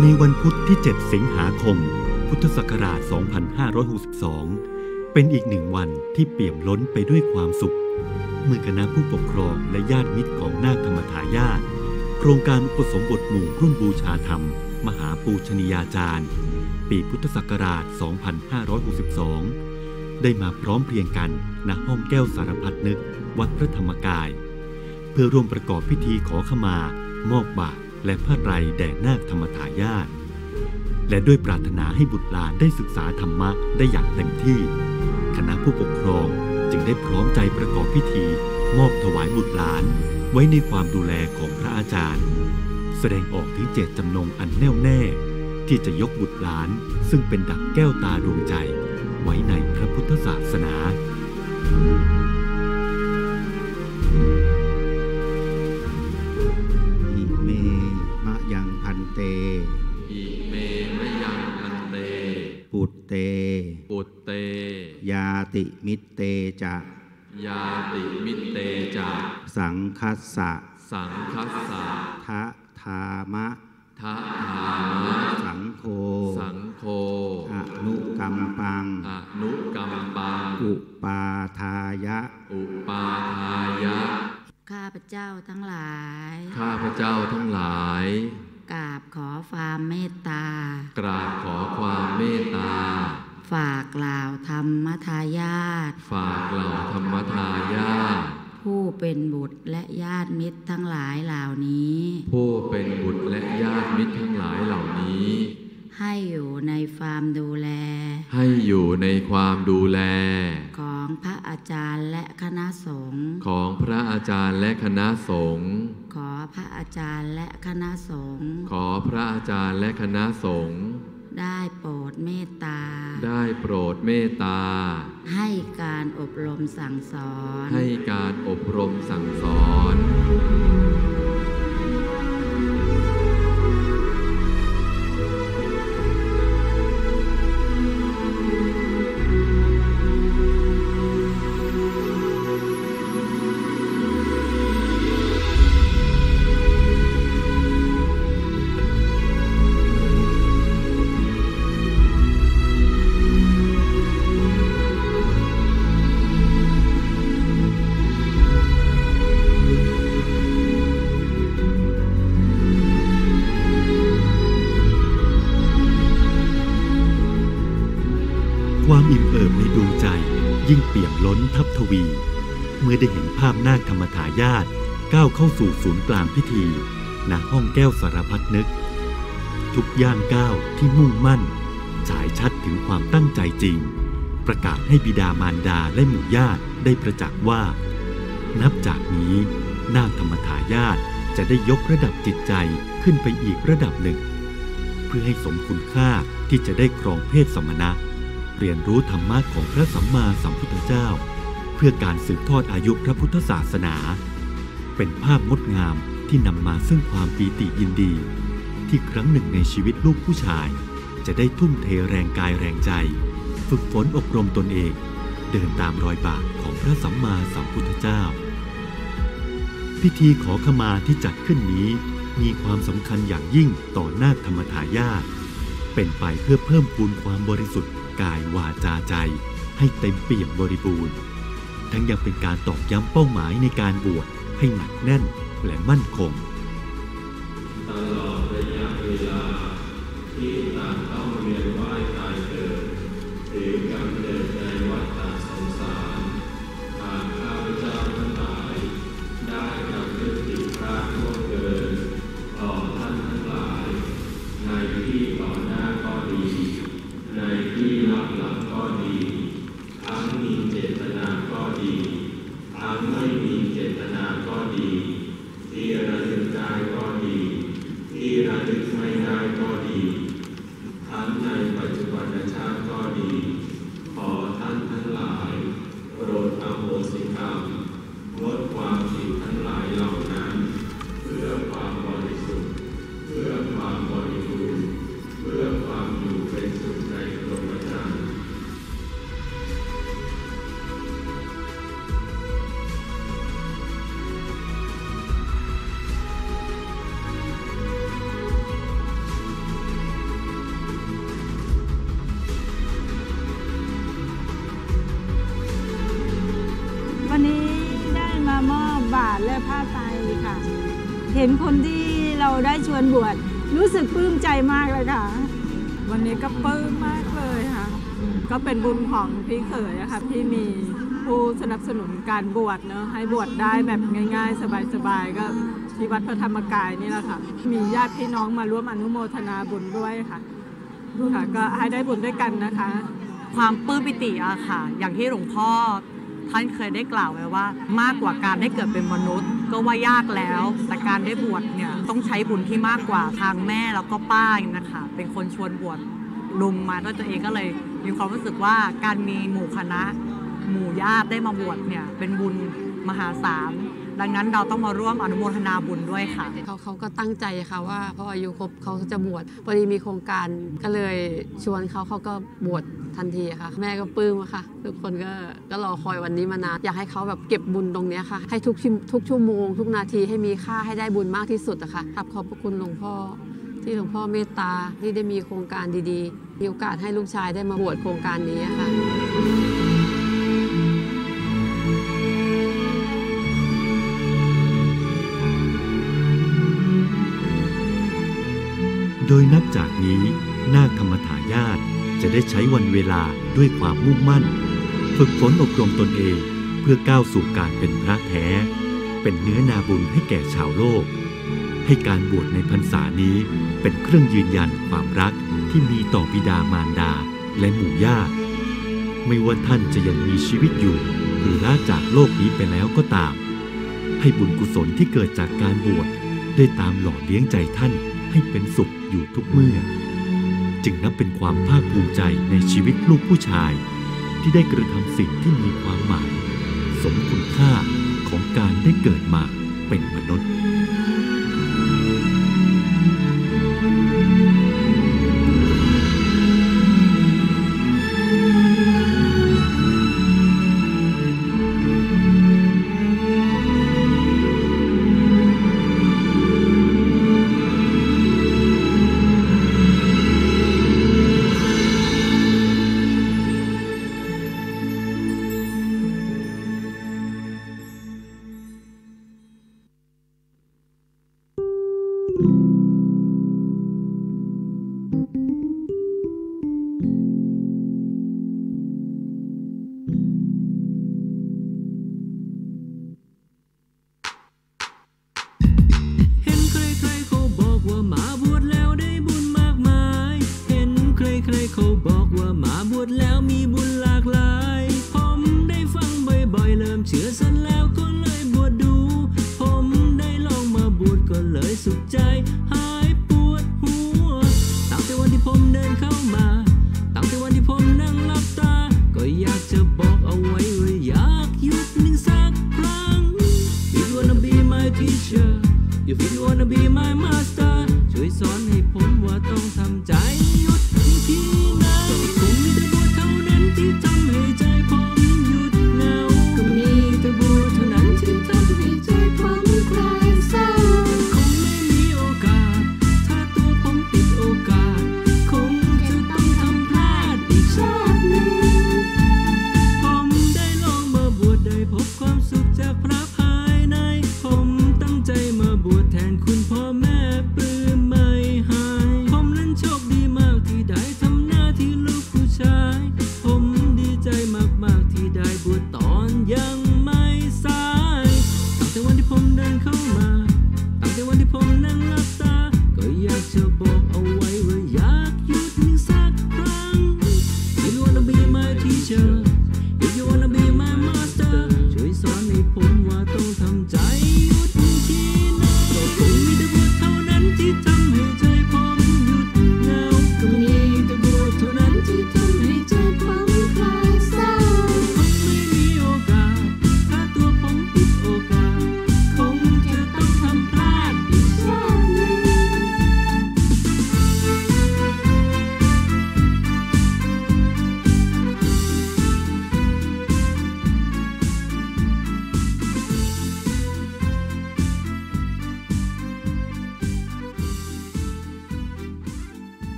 ในวันพุธที่ 7 สิงหาคม พุทธศักราช 2562 เป็นอีกหนึ่งวันที่เปี่ยมล้นไปด้วยความสุข เมื่อคณะผู้ปกครองและญาติมิตรของนาคธรรมทายาทโครงการอุปสมบทหมู่รุ่นบูชาธรรม มหาปูชนียาจารย์ ปีพุทธศักราช 2562ได้มาพร้อมเพรียงกันณห้องแก้วสารพัดนึกวัดพระธรรมกาย เพื่อร่วมประกอบพิธีขอขมามอบบาตรและพระไตรแด่นาคธรรมทายาท และด้วยปรารถนาให้บุตรหลานได้ศึกษาธรรมะได้อย่างเต็มที่ คณะผู้ปกครองจึงได้พร้อมใจประกอบพิธี มอบถวายบุตรหลาน ไว้ในความดูแลของพระอาจารย์ แสดงออกถึงเจตจำนงอันแน่วแน่ ที่จะยกบุตรหลาน ซึ่งเป็นดักแก้วตาดวงใจไว้ในพระพุทธศาสนา อิเมมะยังพันเต อิเม มะยังพันเต ปุตเต ปุตเต ยาติมิเตจะ ยาติมิเตจะ สังคัสสะ สังคัสสะทะธามะทะหาวะสังโฆ สังโฆ อนุกรรมปัง อนุกรรมปัง อุปาทายะ อุปาทายะ ข้าพเจ้าทั้งหลาย ข้าพเจ้าทั้งหลาย กราบขอความเมตตา กราบขอความเมตตา ฝากกล่าวธรรมทายาทฝากกล่าวธรรมทายาทผู้เป็นบุตรและญาติมิตรทั้งหลายเหล่านี้ ผู้เป็นบุตรและญาติมิตรทั้งหลายเหล่านี้ ให้อยู่ในความดูแล ให้อยู่ในความดูแล ของพระอาจารย์และคณะสงฆ์ ของพระอาจารย์และคณะสงฆ์ ขอพระอาจารย์และคณะสงฆ์ ขอพระอาจารย์และคณะสงฆ์ได้โปรดเมตตา ได้โปรดเมตตา ให้การอบรมสั่งสอน ให้การอบรมสั่งสอนสู่ศูนย์กลางพิธีณห้องแก้วสารพัดนึก ทุกย่างก้าวที่มุ่งมั่นฉายชัดถึงความตั้งใจจริง ประกาศให้บิดามารดาและหมู่ญาติได้ประจักษ์ว่า นับจากนี้ นาคธรรมทายาทจะได้ยกระดับจิตใจขึ้นไปอีกระดับหนึ่ง เพื่อให้สมคุณค่าที่จะได้ครองเพศสมณะเรียนรู้ธรรมะของพระสัมมาสัมพุทธเจ้า เพื่อการสืบทอดอายุพระพุทธศาสนาเป็นภาพงดงามที่นำมาซึ่งความปีติยินดี ที่ครั้งหนึ่งในชีวิตลูกผู้ชายจะได้ทุ่มเทแรงกายแรงใจ ฝึกฝนอบรมตนเอง เดินตามรอยบาทของพระสัมมาสัมพุทธเจ้า พิธีขอขมาที่จัดขึ้นนี้ มีความสำคัญอย่างยิ่งต่อนาคธรรมทายาทเป็นไปเพื่อเพิ่มปูนความบริสุทธิ์ กายวาจาใจ ให้เต็มเปี่ยมบริบูรณ์ ทั้งยังเป็นการตอกย้ำเป้าหมายในการบวชให้หนักแน่นและมั่นคง the time called ยค่ะวันนี้ก็ปื้มมากเลยค่ะก็เป็นบุญของพี่เขยนะคะที่มีผู้สนับสนุนการบวชเนาะให้บวชได้แบบง่าย ๆ สบายๆก็ที่วัดพระธรรมกายนี่แหละค่ะมีญาติพี่น้องมาร่วมอนุโมทนาบุญด้วยค่ะค่ะก็ให้ได้บุญด้วยกันนะคะ ความปื้มปิติอะค่ะ อย่างที่หลวงพ่อท่านเคยได้กล่าวไว้ว่ามากกว่าการได้เกิดเป็นมนุษย์ ก็ว่ายากแล้วแต่การได้บวชเนี่ยต้องใช้บุญที่มากกว่าทางแม่แล้วก็ป้านะคะ เป็นคนชวนบวชลุงมาด้วยตัวเองก็เลย มีความรู้สึกว่าการมีหมู่คณะ หมู่ญาติได้มาบวชเนี่ย เป็นบุญมหาศาลดังนั้นเราต้องมาร่วมอนุโมทนาบุญด้วยค่ะเขาเขาก็ตั้งใจค่ะว่าพออายุครบเขาจะบวชพอดีมีโครงการก็เลยชวนเขาเขาก็บวชทันทีค่ะ แม่ก็ปลื้มค่ะทุกคนก็ก็รอคอยวันนี้มานานอยากให้เขาแบบเก็บบุญตรงนี้ค่ะให้ทุกทุกชั่วโมงทุกนาทีให้มีค่าให้ได้บุญมากที่สุดอะค่ะขอบขอบคุณหลวงพ่อที่หลวงพ่อเมตตาที่ได้มีโครงการดีๆมีโอกาสให้ลูกชายได้มาบวชโครงการนี้ค่ะโดยนับจากนี้นาคธรรมทายาตจะได้ใช้วันเวลาด้วยความมุ่งมั่น ฝึกฝนอบรมตนเอง เพื่อก้าวสู่การเป็นพระแท้ เป็นเนื้อนาบุญให้แก่ชาวโลก ให้การบวชในพรรษานี้ เป็นเครื่องยืนยันความรักที่มีต่อบิดามารดาและหมู่ญาติ ไม่ว่าท่านจะยังมีชีวิตอยู่ หรือลาจากโลกนี้ไปแล้วก็ตาม ให้บุญกุศลที่เกิดจากการบวชได้ตามหล่อเลี้ยงใจท่านให้เป็นสุขอยู่ทุกเมื่อ จึงนับเป็นความภาคภูมิใจในชีวิตลูกผู้ชาย ที่ได้กระทำสิ่งที่มีความหมาย สมคุณค่าของการได้เกิดมาเป็นมนุษย์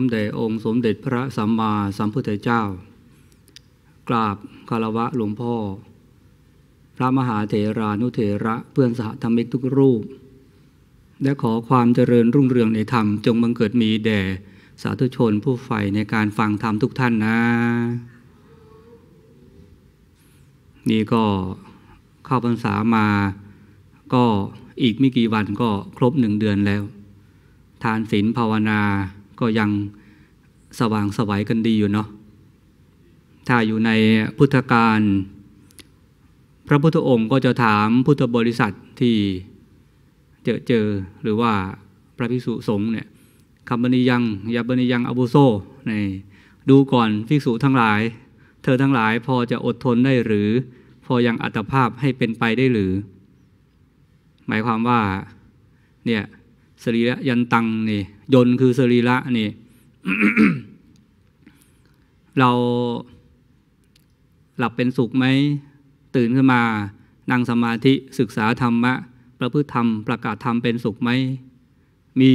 มแด่องค์สมเด็จพระสัมมาสัมพุทธเจ้ากราบคารวะหลวงพ่อ พระมหาเถรานุเถระเพื่อนสหธรรมิกทุกรูป และขอความเจริญรุ่งเรืองในธรรมจงบังเกิดมีแด่สาธุชนผู้ใฝ่ในการฟังธรรมทุกท่านนะ นี่ก็เข้าพรรษามา ก็อีกไม่กี่วันก็ครบหนึ่งเดือนแล้ว ทานศีลภาวนาก็ยังสว่างสวัยกันดีอยู่เนาะ ถ้าอยู่ในพุทธการพระพุทธองค์ก็จะถามพุทธบริษัทที่เจอเจอหรือว่าพระภิกษุสงฆ์เนี่ยคำบรรยังยาบรรยังอบุโซในดูก่อนภิกษุทั้งหลาย เธอทั้งหลายพอจะอดทนได้หรือ พอยังอัตภาพให้เป็นไปได้หรือ หมายความว่าเนี่ยสรีระยันตังนี่ยนต์คือสรีระนี่ เราหลับเป็นสุขไหมตื่นขึ้นมานั่งสมาธิศึกษาธรรมะประพฤติธรรมประกาศธรรมเป็นสุขไหมมี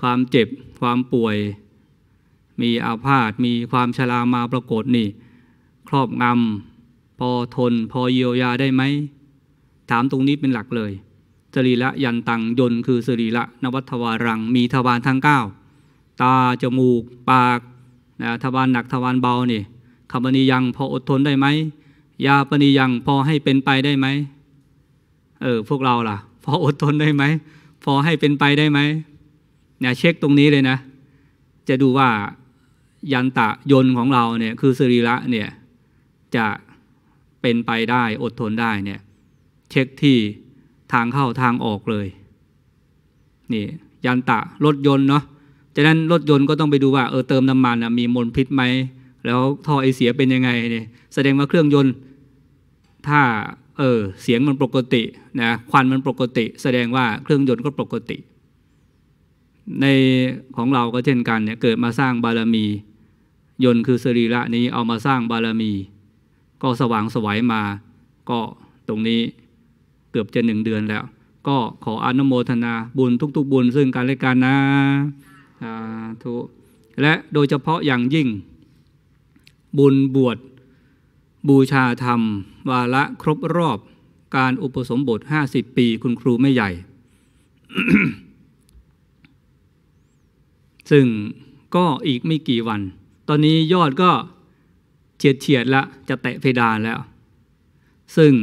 ความเจ็บความป่วย มีอาพาธมีความชรามาปรากฏนี่ ครอบงำพอทนพอเยียวยาได้ไหมถามตรงนี้เป็นหลักเลยสรีระยันตัง ยนคือสรีระนวัตวารัง มีทวารทั้ง9ตา จมูก ปากนะทวารหนักทวารเบานี่คำปณิยังพออดทนได้ไหมยาปณิยังพอให้เป็นไปได้ไหมเออพวกเราล่ะพออดทนได้ไหมพอให้เป็นไปได้ไหมเนี่ยเช็คตรงนี้เลยนะ จะดูว่ายันตะ ยนของเราเนี่ย คือสรีระเนี่ยจะเป็นไปได้ อดทนได้เนี่ย เช็คที่ทางเข้าทางออกเลย นี่ยันตะรถยนต์เนาะจากนั้นรถยนต์ก็ต้องไปดูว่าเออเติมน้ำมันนะมีมลพิษไหมแล้วท่อไอเสียเป็นยังไงเนี่ยแสดงว่าเครื่องยนต์ ถ้าเออเสียงมันปกตินะควันมันปกติ แสดงว่าเครื่องยนต์ก็ปกติ ในของเราก็เช่นกันเนี่ยเกิดมาสร้างบารมี ยนต์คือสรีระนี้เอามาสร้างบารมี ก็สว่างสวัยมา ก็ตรงนี้เกือบจะหนึ่งเดือนแล้ว ก็ขออนุโมทนาบุญทุก ๆ บุญซึ่งการเละการนะสาุและโดยเฉพาะอย่างยิ่ง บุญบวช บูชาธรรม วาระครบรอบการอุปสมบท 50 ปี คุณครูไม่ใหญ่ ซึ่งก็อีกไม่กี่วัน ตอนนี้ยอดก็เฉียดเฉียดละจะแตะเพดานแล้ว ซึ่ง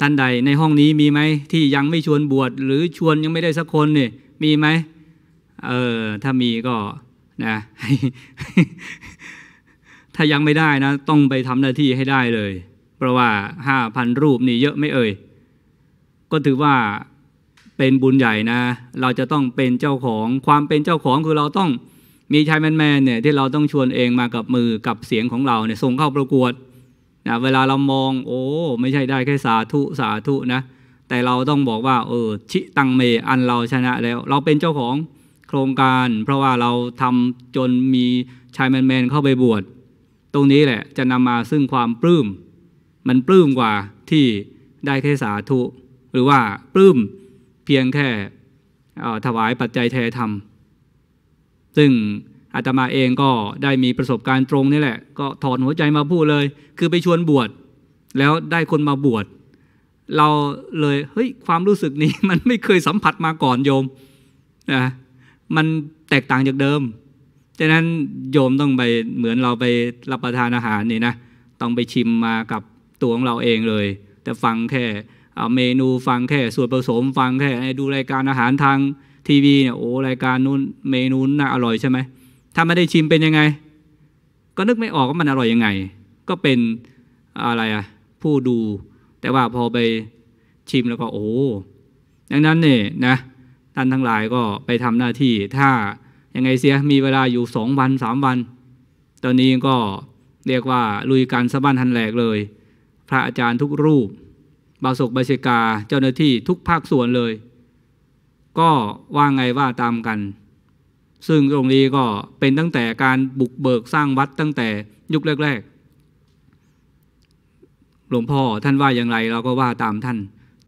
ท่านใดในห้องนี้มีไหมที่ยังไม่ชวนบวชหรือชวนยังไม่ได้สักคนนี่มีไหมเออถ้ามีก็ นะ ถ้ายังไม่ได้นะต้องไปทำหน้าที่ให้ได้เลย เพราะว่าห้าพันรูปนี่ เยอะไม่เอ่ยก็ถือว่าเป็นบุญใหญ่นะ เราจะต้องเป็นเจ้าของความเป็นเจ้าของคือเราต้องมีชายแมนแมนเนี่ย ที่เราต้องชวนเองมากับมือกับเสียงของเราเนี่ยส่งเข้าประกวดนะเวลาเรามอง โอ้ ไม่ใช่ได้แค่สาธุสาธุนะ แต่เราต้องบอกว่า เออ ชิตังเม อันเราชนะแล้ว เราเป็นเจ้าของโครงการ เพราะว่าเราทำจนมีชายแมนแมนเข้าไปบวช ตรงนี้แหละ จะนำมาซึ่งความปลื้มมันปลื้มกว่าที่ได้แค่สาธุ หรือว่าปลื้มเพียงแค่ถวายปัจจัยแทธรรมซึ่งอาตมาเองก็ได้มีประสบการณ์ตรงนี่แหละ ก็ถอนหัวใจมาพูดเลย คือไปชวนบวชแล้วได้คนมาบวชเราเลยเฮ้ยความรู้สึกนี้ มันไม่เคยสัมผัสมาก่อนโยมนะมันแตกต่างจากเดิม ฉะนั้นโยมต้องไปเหมือนเราไปรับประทานอาหารนี่นะต้องไปชิมมากับตัวของเราเองเลย แต่ฟังแค่เมนูฟังแค่ส่วนผสมฟังแค่ดูรายการอาหารทางทีวีเนี่ยโอ้รายการนู้นเมนูน่าอร่อยใช่ไหมถ้าไม่ได้ชิมเป็นยังไง ก็นึกไม่ออกว่ามันอร่อยยังไง ก็เป็นอะไรอะผู้ดู แต่ว่าพอไปชิมแล้วก็โอ้่ังนั้นเนี่ยนะท่านทั้งหลายก็ไปทำหน้าที่ ถ้า ยังไงเสียมีเวลาอยู่สองวันสามวัน ตอนนี้ก็เรียกว่าลุยการสะบั้นหันแหลกเลย พระอาจารย์ทุกรูป บาศกบาศิกาเจ้าหน้าที่ทุกภาคส่วนเลย ก็ว่าไงว่าตามกันซึ่งตรงนี้ก็เป็นตั้งแต่การบุกเบิกสร้างวัดตั้งแต่ยุคแรกๆ หลวงพ่อท่านว่าอย่างไร เราก็ว่าตามท่าน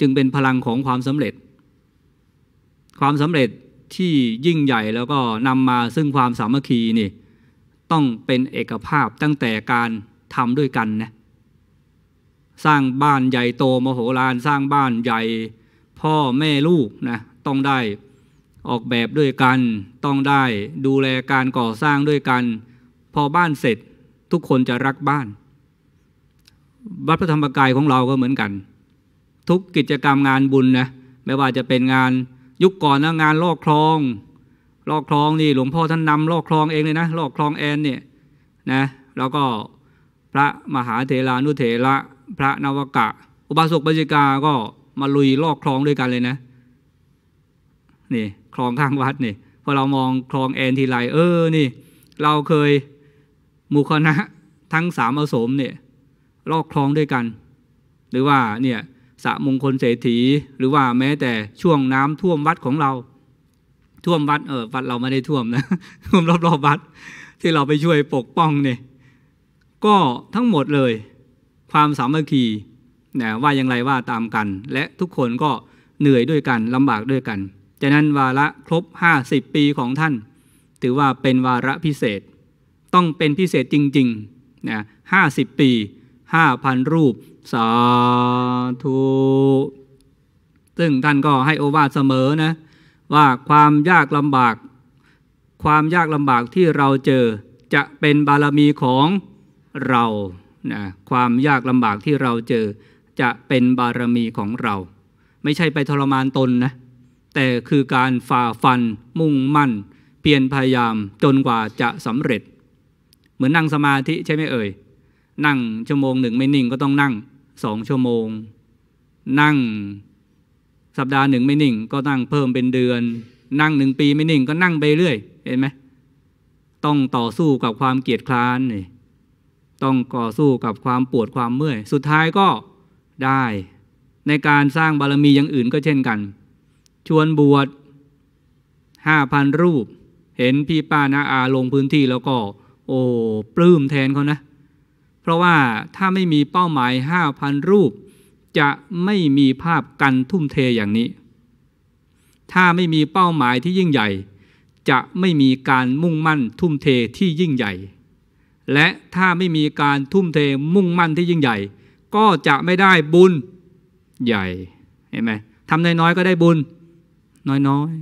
จึงเป็นพลังของความสำเร็จ ความสำเร็จที่ยิ่งใหญ่แล้วก็นำมาซึ่งความสามัคคีนี่ ต้องเป็นเอกภาพตั้งแต่การทำด้วยกันนะสร้างบ้านใหญ่โตมโหฬารสร้างบ้านใหญ่ พ่อแม่ลูกนะต้องได้ออกแบบด้วยกันต้องได้ดูแลการก่อสร้างด้วยกัน พอบ้านเสร็จทุกคนจะรักบ้านวัดพระธรรมกายของเราก็เหมือนกัน ทุกกิจกรรมงานบุญนะไม่ว่าจะเป็นงานยุคก่อนนะงานลอกคลองลอกคลองนี่หลวงพ่อท่านนำลอกคลองเองเลยนะลอกคลองแอนเนี่ยนะแล้วก็พระมหาเถรานุเถระพระนวกะ อุบาสกบาสิกาก็มาลุยลอกคลองด้วยกันเลยนะนี่คลองข้างวัดนี่พอเรามองคลองแอนทีไรเออ นี่ เราเคยหมู่คณะทั้งสามอสมเนี่ยลอกคลองด้วยกัน หรือว่าเนี่ยสะมงคลเศรษฐีหรือว่าแม้แต่ช่วงน้ำท่วมวัดของเรา ท่วมวัดเออวัดเราไม่ได้ท่วมนะท่วมรอบๆวัดที่เราไปช่วยปกป้องเนี่ยก็ทั้งหมดเลย ความสามัคคีนะว่าอย่างไรว่าตามกัน และทุกคนก็เหนื่อยด้วยกันลำบากด้วยกันจากนั้นวาระครบ50 ปีของท่าน ถือว่าเป็นวาระพิเศษ ต้องเป็นพิเศษจริงๆนะห้าสิบปีห้าพันรูปสาธุซึ่งท่านก็ให้โอวาสเสมอนะว่าความยากลำบาก ความยากลำบากที่เราเจอจะเป็นบารมีของเรานะความยากลำบากที่เราเจอจะเป็นบารมีของเรา ไม่ใช่ไปทรมานตนนะแต่คือการฝ่าฟันมุ่งมั่น เพียรพยายามจนกว่าจะสำเร็จ เหมือนนั่งสมาธิใช่ไหมเอ่ย นั่งชั่วโมงหนึ่งไม่นิ่งก็ต้องนั่งสองชั่วโมง นั่งสัปดาห์หนึ่งไม่นิ่ง ก็นั่งเพิ่มเป็นเดือน นั่งหนึ่งปีไม่นิ่ง ก็นั่งไปเรื่อยเห็นไหมต้องต่อสู้กับความเกียดคร้านนี่ต้องก่อสู้กับความปวดความเมื่อย สุดท้ายก็ได้ ในการสร้างบารมีอย่างอื่นก็เช่นกันชวนบวชห้าพันรูป เห็นพี่ป้านาอาลงพื้นที่แล้วก็ โอ้ปลื้มแทนเขานะ เพราะว่าถ้าไม่มีเป้าหมายห้าพันรูป จะไม่มีภาพกันทุ่มเทอย่างนี้ ถ้าไม่มีเป้าหมายที่ยิ่งใหญ่ จะไม่มีการมุ่งมั่น ทุ่มเทที่ยิ่งใหญ่ และถ้าไม่มีการทุ่มเทมุ่งมั่นที่ยิ่งใหญ่ ก็จะไม่ได้บุญใหญ่ เห็นไหมทำน้อยๆก็ได้บุญน้อย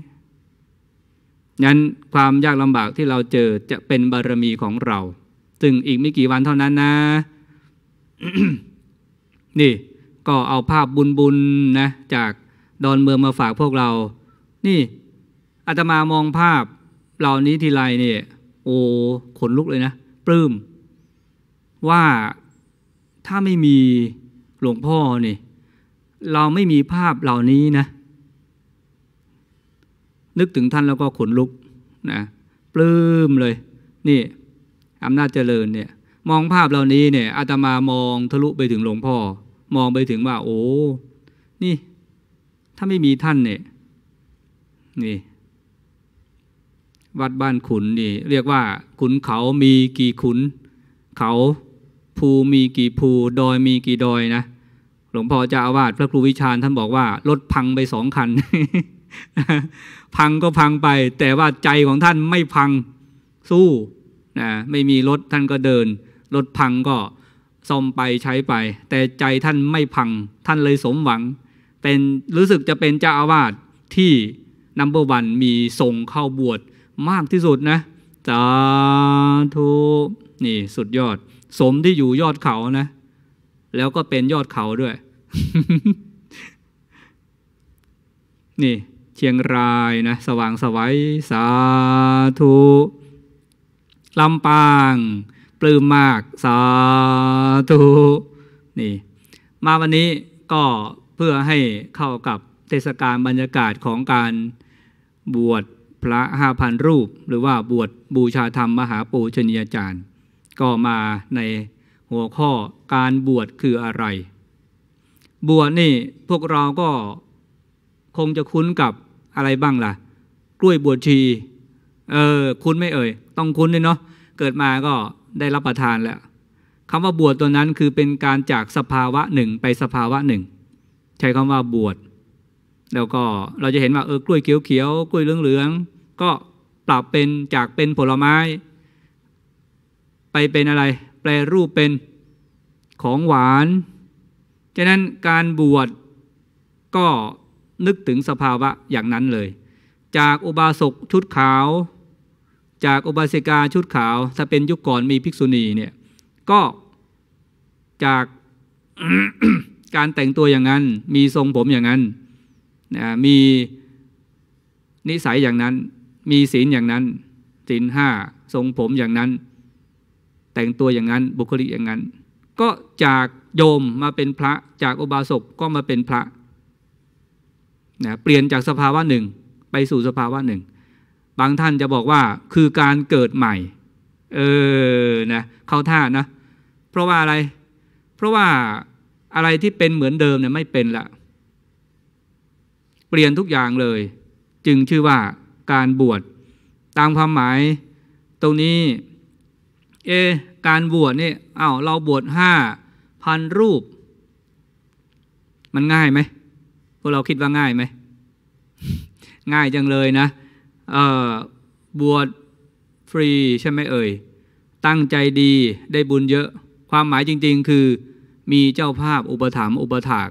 ๆนั้นความยากลำบากที่เราเจอจะเป็นบารมีของเราซึ่งอีกไม่กี่วันเท่านั้นนะ นี่ ก็เอาภาพบุญๆนะจากดอนเมืองมาฝากพวกเรา นี่อาตมามองภาพเหล่านี้ทีไรเนี่ย โอ้ขนลุกเลยนะปลื้มว่าถ้าไม่มีหลวงพ่อนี่เราไม่มีภาพเหล่านี้นะนึกถึงท่านแล้วก็ขนลุกนะปลื้มเลย นี่อำนาจเจริญเนี่ย มองภาพเหล่านี้เนี่ยอาตมามองทะลุไปถึงหลวงพ่อ มองไปถึงว่า โอ้นี่ ถ้าไม่มีท่านเนี่ยนี่ วัดบ้านขุนนี่เรียกว่า ขุนเขามีกี่ขุน เขา ภูมีกี่ภู ดอยมีกี่ดอยนะหลวงพ่อจะอาวาสพระครูวิชาญ ท่านบอกว่ารถพังไปสองคันพังก็พังไป แต่ว่าใจของท่านไม่พัง สู้นะไม่มีรถท่านก็เดินรถพังก็ซ่อมไปใช้ไป แต่ใจท่านไม่พังท่านเลยสมหวัง เป็นรู้สึกจะเป็นเจ้าอาวาสที่นัมเบอร์วันมีส่งเข้าบวชมากที่สุดนะสาธุนี่ สุดยอด สมที่อยู่ยอดเขานะแล้วก็เป็นยอดเขาด้วย นี่เชียงรายนะสว่างสวัยสาธุลำปาง ปลื้มมากสาธุนี่มาวันนี้ก็เพื่อให้เข้ากับเทศกาลบรรยากาศของการบวชพระห้าพันรูป หรือว่าบวชบูชาธรรมมหาปูชนียาจารย์ ก็มาในหัวข้อการบวชคืออะไร บวชนี่พวกเราก็คงจะคุ้นกับอะไรบ้างล่ะ กล้วยบวชชีเออคุ้นไม่เอ่ยต้องคุ้นเลยเนาะเกิดมาก็ได้รับประทานแล้วคำว่าบวชตัวนั้นคือเป็นการจากสภาวะหนึ่งไปสภาวะหนึ่ง ใช้คำว่าบวช แล้วก็เราจะเห็นว่าเออกล้วยเขียวๆกล้วยเหลืองๆก็ปรับเป็นจากเป็นผลไม้ ไปเป็นอะไร แปลรูปเป็นของหวาน ฉะนั้นการบวชก็นึกถึงสภาวะอย่างนั้นเลย จากอุบาสกชุดขาว จากอุบาสิกาชุดขาว ถ้าเป็นยุคก่อนมีภิกษุณีเนี่ยก็จากการแต่งตัวอย่างนั้นมีทรงผมอย่างนั้นนะมีนิสัยอย่างนั้นมีศีลอย่างนั้นศีลห้าทรงผมอย่างนั้น แต่งตัวอย่างนั้นบุคลิกอย่างนั้น ก็จากโยมมาเป็นพระจากอุบาสกก็มาเป็นพระนะเปลี่ยนจากสภาวะหนึ่งไปสู่สภาวะหนึ่งบางท่านจะบอกว่า คือการเกิดใหม่ เออนะ เข้าท่านะ เพราะว่าอะไร เพราะว่าอะไรที่เป็นเหมือนเดิมเนี่ยไม่เป็นละเปลี่ยนทุกอย่างเลย จึงชื่อว่าการบวชตามความหมาย ตรงนี้ เอ การบวชนี่อา้าวเราบวชห้าพันรูป มันง่ายไหมวกเราคิดว่าง่ายไหมง่ายจังเลยนะบวชฟรี ใช่ไหมเอ่ยตั้งใจดีได้บุญเยอะ ความหมายจริง ๆ คือมีเจ้าภาพอุปถัมภ์อุปถาก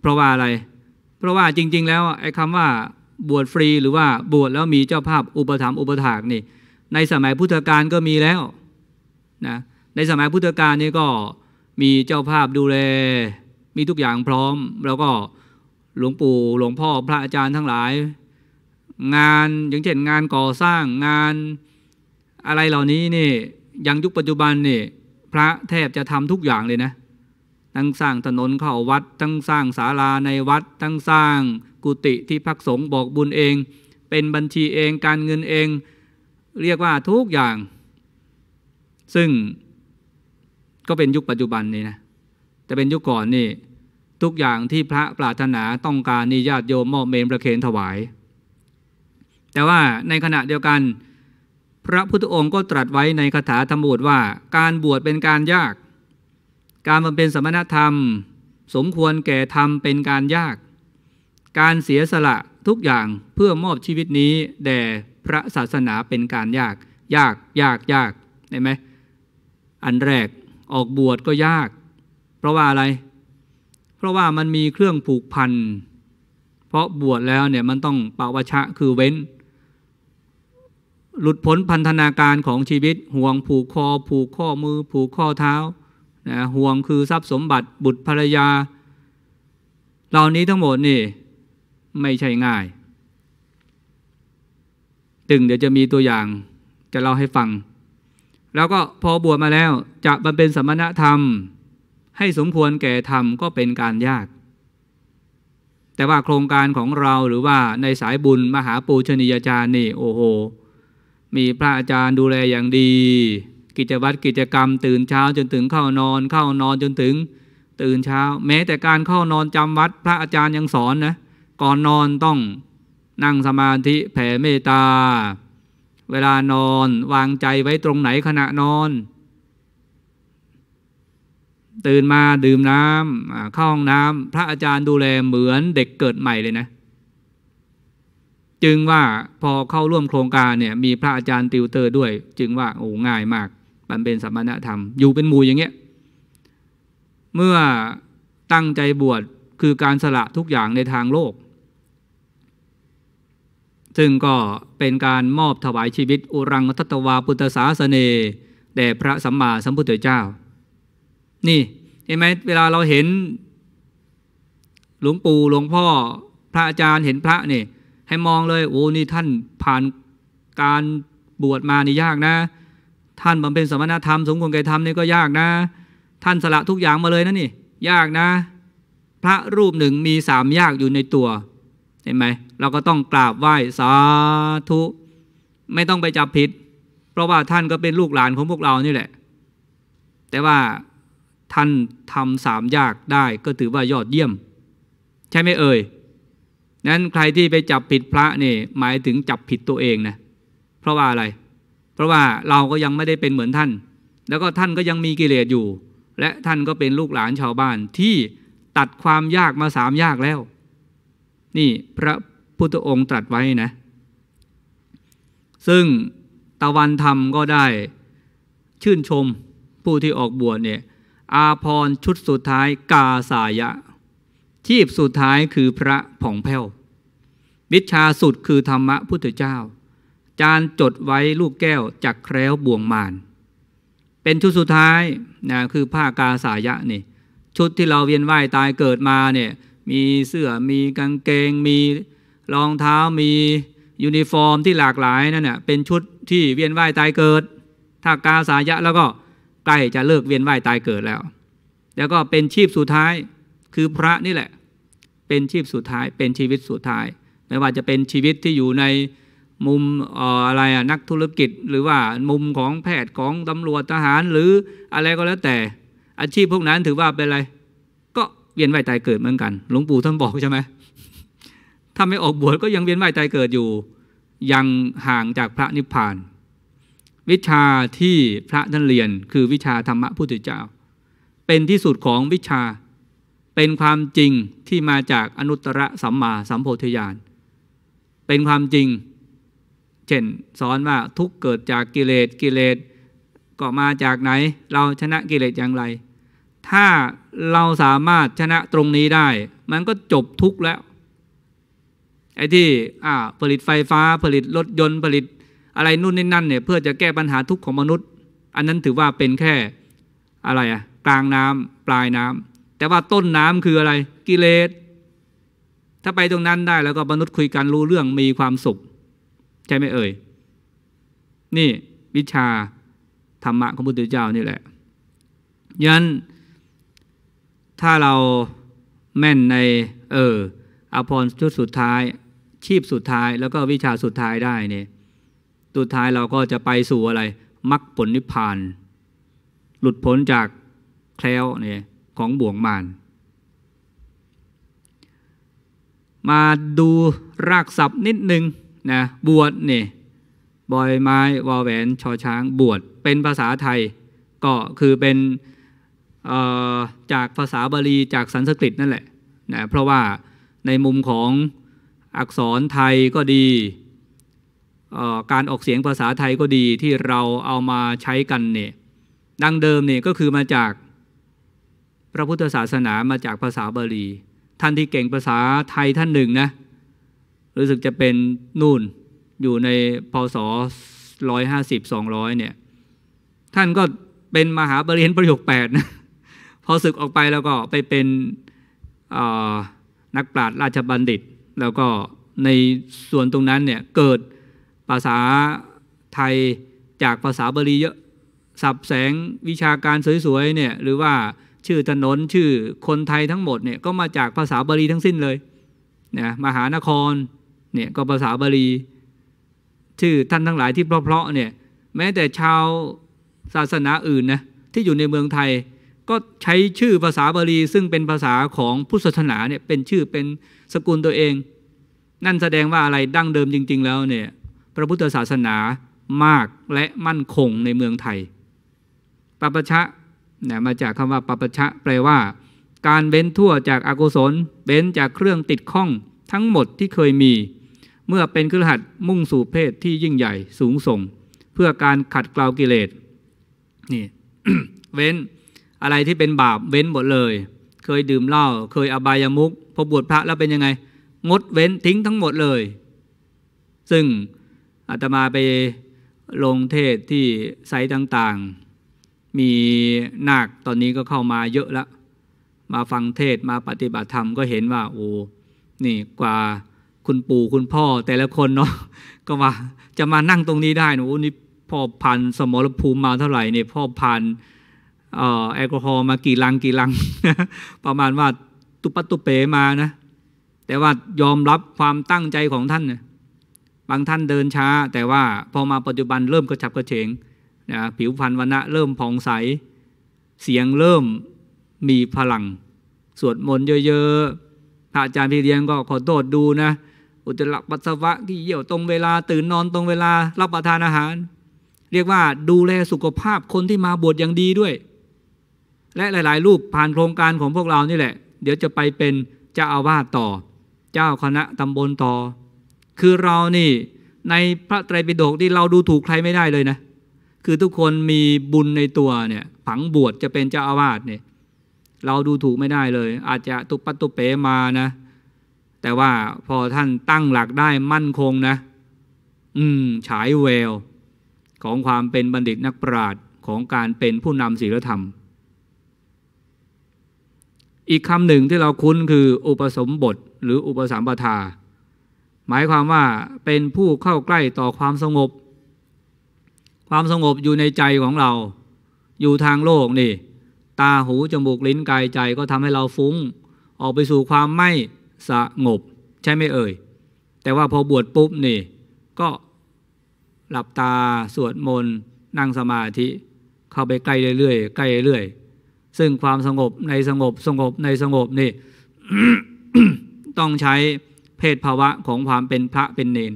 เพราะว่าอะไร เพราะว่าจริงๆแล้วไอ้คำว่าบวชฟรีหรือว่าบวชแล้วมีเจ้าภาพอุปถัมภ์อุปถากนี่ในสมัยพุทธกาลก็มีแล้ว นะ ในสมัยพุทธกาลนี่ก็มีเจ้าภาพดูแลมีทุกอย่างพร้อม แล้วก็หลวงปู่หลวงพ่อพระอาจารย์ทั้งหลาย งานอย่างเช่นงานก่อสร้างงานอะไรเหล่านี้นี่ยังยุคปัจจุบันนี่ พระแทบจะทำทุกอย่างเลยนะทั้งสร้างถนนเข้าวัดทั้งสร้างศาลาในวัด ทั้งสร้างกุฏิที่พักสงฆ์บอกบุญเอง เป็นบัญชีเองการเงินเอง เรียกว่าทุกอย่าง ซึ่งก็เป็นยุคปัจจุบันนี่นะต่เป็นยุคก่อนนี่ ทุกอย่างที่พระปรารถนาต้องการนิ่ญาตโยมมอบเมนประเคนถวาย แต่ว่าในขณะเดียวกัน พระพุทธองค์ก็ตรัสไว้ในคาถาธรรมบทว่าการบวชเป็นการยาก การบำเพ็ญสมณธรรม สมควรแก่ธรรมเป็นการยาก การเสียสละทุกอย่างเพื่อมอบชีวิตนี้แด่พระศาสนาเป็นการยากยากยากยากเห็นไหมอันแรกออกบวชก็ยากพราะว่าอะไร เพราะว่ามันมีเครื่องผูกพัน เพราะบวชแล้วเนี่ยมันต้องปาวชะคือเว้น หลุดพ้นพันธนาการของชีวิต ห่วงผูกคอ ผูกข้อมือ ผูกข้อเท้า นะห่วงคือทรัพย์สมบัติ บุตรภรรยา เหล่านี้ทั้งหมดนี่ไม่ใช่ง่ายตึงเดี๋ยวจะมีตัวอย่าง จะเล่าให้ฟัง แล้วก็พอบวชมาแล้ว จะบำเป็นสมณธรรมให้สมควรแก่ธรรม ก็เป็นการยาก แต่ว่าโครงการของเราหรือว่าในสายบุญมหาปูชนียาจารย์นี่โอ้โห มีพระอาจารย์ดูแลอย่างดี กิจวัตรกิจกรรม ตื่นเช้าจนถึงเข้านอนเข้านอนจนถึงตื่นเช้า แม้แต่การเข้านอน จำวัดพระอาจารย์ยัง สอนนะ ก่อนนอนต้องนั่งสมาธิแผ่เมตตา เวลานอนวางใจไว้ตรงไหนขณะนอนตื่นมาดื่มน้ำเข้าห้องน้ำพระอาจารย์ดูแลเหมือนเด็กเกิดใหม่เลยนะ จึงว่าพอเข้าร่วมโครงการเนี่ยมีพระอาจารย์ติวเตอร์ด้วย จึงว่าโอ้ง่ายมาก มันเป็นสัมมณธรรม อยู่เป็นหมู่อย่างเงี้ยเมื่อตั้งใจบวชคือการสละทุกอย่างในทางโลก ซึ่งก็เป็นการมอบถวายชีวิตอุรังทัตวาปุตตสาสเนแด่พระสัมมาสัมพุทธเจ้านี่เห็นไหมเวลาเราเห็น หลวงปู่หลวงพ่อพระอาจารย์เห็นพระนี่ให้มองเลยโอ้นี่ท่านผ่านการบวชมานี่ยากนะ ท่านบำเพ็ญสมณธรรมสงวรแก่ธรรมนี่ก็ยากนะ ท่านสละทุกอย่างมาเลยนะนี่ยากนะ พระรูปหนึ่งมีสามยากอยู่ในตัว เห็นไหมเราก็ต้องกราบไหว้สาธุไม่ต้องไปจับผิด เพราะว่าท่านก็เป็นลูกหลานของพวกเรานี่แหละ แต่ว่าท่านทำสามยากได้ก็ถือว่ายอดเยี่ยม ใช่ไหมเอ่ยนั้นใครที่ไปจับผิดพระนี่หมายถึงจับผิดตัวเองนะ เพราะว่าอะไร เพราะว่าเราก็ยังไม่ได้เป็นเหมือนท่าน แล้วก็ท่านก็ยังมีกิเลสอยู่ และท่านก็เป็นลูกหลานชาวบ้านที่ตัดความยากมาสามยากแล้ว นี่พระพุทธองค์ตรัสไว้นะ ซึ่งตะวันธรรมก็ได้ ชื่นชมผู้ที่ออกบวชเนี่ยอาพรชุดสุดท้ายกาสายะ ชีพสุดท้ายคือพระผ่องแผ้ววิชาสุดคือธรรมะพุทธเจ้า จานจดไว้ลูกแก้วจัก แคล้วบ่วงมาน เป็นชุดสุดท้ายนะคือผ้ากาสายะนี่ชุดที่เราเวียนว่ายตายเกิดมาเนี่ยมีเสื้อมีกางเกง มีรองเท้ามียูนิฟอร์มที่หลากหลาย นั่นเน่ยเป็นชุดที่เวียนว่ายตายเกิด ถ้ากาสายะแล้วก็ใกล้จะเลิกเวียนว่ายตายเกิดแล้ว แล้วก็เป็นชีพสุดท้ายคือพระนี่แหละ เป็นชีพสุดท้ายเป็นชีวิตสุดท้าย ไม่ว่าจะเป็นชีวิตที่อยู่ในมุมอะไรนักธุรกิจหรือว่ามุมของแพทย์ของตำรวจทหาร หรืออะไรก็แล้วแต่ อาชีพพวกนั้นถือว่าเป็นอะไร ก็เวียนว่ายตายเกิดเหมือนกัน หลวงปู่ท่านบอกใช่ไหมถ้าไม่ออกบวชก็ยังเวียนว่ายตายเกิดอยู่ยังห่างจากพระนิพพานวิชาที่พระท่านเรียนคือวิชาธรรมะพุทธเจ้า เป็นที่สุดของวิชาเป็นความจริงที่มาจากอนุตตรสัมมาสัมโพธิญาณเป็นความจริง เช่นสอนว่าทุกเกิดจากกิเลสกิเลสก็มาจากไหน เราชนะกิเลสอย่างไร ถ้าเราสามารถชนะตรงนี้ได้ มันก็จบทุกแล้วไอ้ที่ผลิตไฟฟ้าผลิตรถยนต์ผลิตอะไรนู่นนี่นั่นเนี่ยเพื่อจะแก้ปัญหาทุกข์ของมนุษย์ อันนั้นถือว่าเป็นแค่อะไรอะกลางน้ำปลายน้ำ แต่ว่าต้นน้ำคืออะไรกิเลส ถ้าไปตรงนั้นได้แล้วก็มนุษย์คุยกันรู้เรื่องมีความสุข ใช่ไหมเอ่ย นี่วิชาธรรมะของพุทธเจ้านี่แหละยันถ้าเราแม่นใน เอออภรชุดสุดท้าย ชีพสุดท้าย แล้วก็วิชาสุดท้ายได้เนี่ยตัวท้ายเราก็จะไปสู่อะไร มรรคผลนิพพาน หลุดพ้นจากแคล้วเนี่ยของบ่วงมาน มาดูรากศัพท์นิดหนึ่งนะบวชเนี่ยบอยไม้วอแหวนชอช้างบวชเป็นภาษาไทยก็คือเป็นจากภาษาบาลีจากสันสกฤตนั่นแหละนะเพราะว่าในมุมของอักษรไทยก็ดีการออกเสียงภาษาไทยก็ดีที่เราเอามาใช้กันเนี่ยดังเดิมเนี่ยก็คือมาจากพระพุทธศาสนามาจากภาษาบาลี ท่านที่เก่งภาษาไทยท่านหนึ่งนะ รู้สึกจะเป็นนู่นอยู่ในพศร้อยห้าสิบสองร้อยเนี่ย ท่านก็เป็นมหาบริเวณประโยคแปดนะพอศึกออกไปแล้วก็ไปเป็นนักปราชญ์ราชบัณฑิต แล้วก็ในส่วนตรงนั้นเนี่ยเกิดภาษาไทยจากภาษาบาลีเยอะสับแสงวิชาการสวยๆเนี่ยหรือว่าชื่อถนนชื่อคนไทยทั้งหมดเนี่ยก็มาจากภาษาบาลีทั้งสิ้นเลยนะมหานครเนี่ยก็ภาษาบาลีชื่อท่านทั้งหลายที่เพลาะๆเนี่ย แม้แต่ชาวศาสนาอื่นนะที่อยู่ในเมืองไทย ก็ใช้ชื่อภาษาบาลีซึ่งเป็นภาษาของพุทธศาสนาเนี่ยเป็นชื่อเป็นสกุลตัวเอง นั่นแสดงว่าอะไรดั้งเดิมจริง ๆแล้วเนี่ยพระพุทธศาสนามากและมั่นคงในเมืองไทย ปปชะนะมาจากคำว่า ปปชะ แปลว่า การเว้นทั่วจากอากุศล เว้นจากเครื่องติดข้องทั้งหมดที่เคยมี เมื่อเป็นครหัสมุ่งสู่เพศที่ยิ่งใหญ่สูงส่ง เพื่อการขัดเกลากิเลสนี่เว้นอะไรที่เป็นบาปเว้นหมดเลย เคยดื่มเหล้าเคยอบายามุกพอบวชพระแล้วเป็นยังไง งดเว้นทิ้งทั้งหมดเลย ซึ่งอาตมาไปลงเทศที่ไซต์ต่างๆ มีนาคตอนนี้ก็เข้ามาเยอะแล้ว มาฟังเทศมาปฏิบัติธรรมก็เห็นว่าโอ้นี่กว่าคุณปู่คุณพ่อ แต่ละคนเนาะ ก็ว่าจะมานั่งตรงนี้ได้นะโอ้นี่พ่อพันสมรภูมิมาเท่าไหร่เนี่ยพ่อพันแอลกอฮอล์มากี่ลังกี่ลังประมาณว่าตุปตตุเปมานะ แต่ว่ายอมรับความตั้งใจของท่านเนี่ยบางท่านเดินช้า แต่ว่าพอมาปัจจุบันเริ่มกระฉับกระเฉงนะผิวพรรณวันณะเริ่มผ่องใส เสียงเริ่มมีพลัง สวดมนต์เยอะๆพระอาจารย์พี่เลี้ยงก็ขอโทษดูนะ อุจจาระปัสสาวะที่เยี่ยวตรงเวลา ตื่นนอนตรงเวลา รับประทานอาหาร เรียกว่าดูแลสุขภาพคนที่มาบวชอย่างดีด้วย และหลาย ๆ รูปผ่านโครงการของพวกเรานี่แหละ เดี๋ยวจะไปเป็นเจ้าอาวาสต่อ เจ้าคณะตำบลต่อคือเรานี่ ในพระไตรปิฎกที่เราดูถูกใครไม่ได้เลยนะ คือทุกคนมีบุญในตัวเนี่ย ผังบวชจะเป็นเจ้าอาวาสเนี่ยเราดูถูกไม่ได้เลย อาจจะตุปัตตุเปมานะ แต่ว่าพอท่านตั้งหลักได้มั่นคงนะ อืม ฉายแวว ของความเป็นบัณฑิตนักปราชญ์ของการเป็นผู้นำศีลธรรม อีกคำหนึ่งที่เราคุ้นคือ อุปสมบทหรืออุปสัมปทาหมายความว่าเป็นผู้เข้าใกล้ต่อความสงบ ความสงบอยู่ในใจของเรา อยู่ทางโลกนี่ ตาหูจมูกลิ้นกายใจก็ทำให้เราฟุ้ง ออกไปสู่ความไม่สงบ ใช่ไหมเอ่ย แต่ว่าพอบวชปุ๊บนี่ ก็หลับตาสวดมนต์นั่งสมาธิเข้าไปใกล้เรื่อยๆใกล้เรื่อยๆซึ่งความสงบในสงบ สงบในสงบนี่ต้องใช้เพศภาวะของความเป็นพระเป็นเนน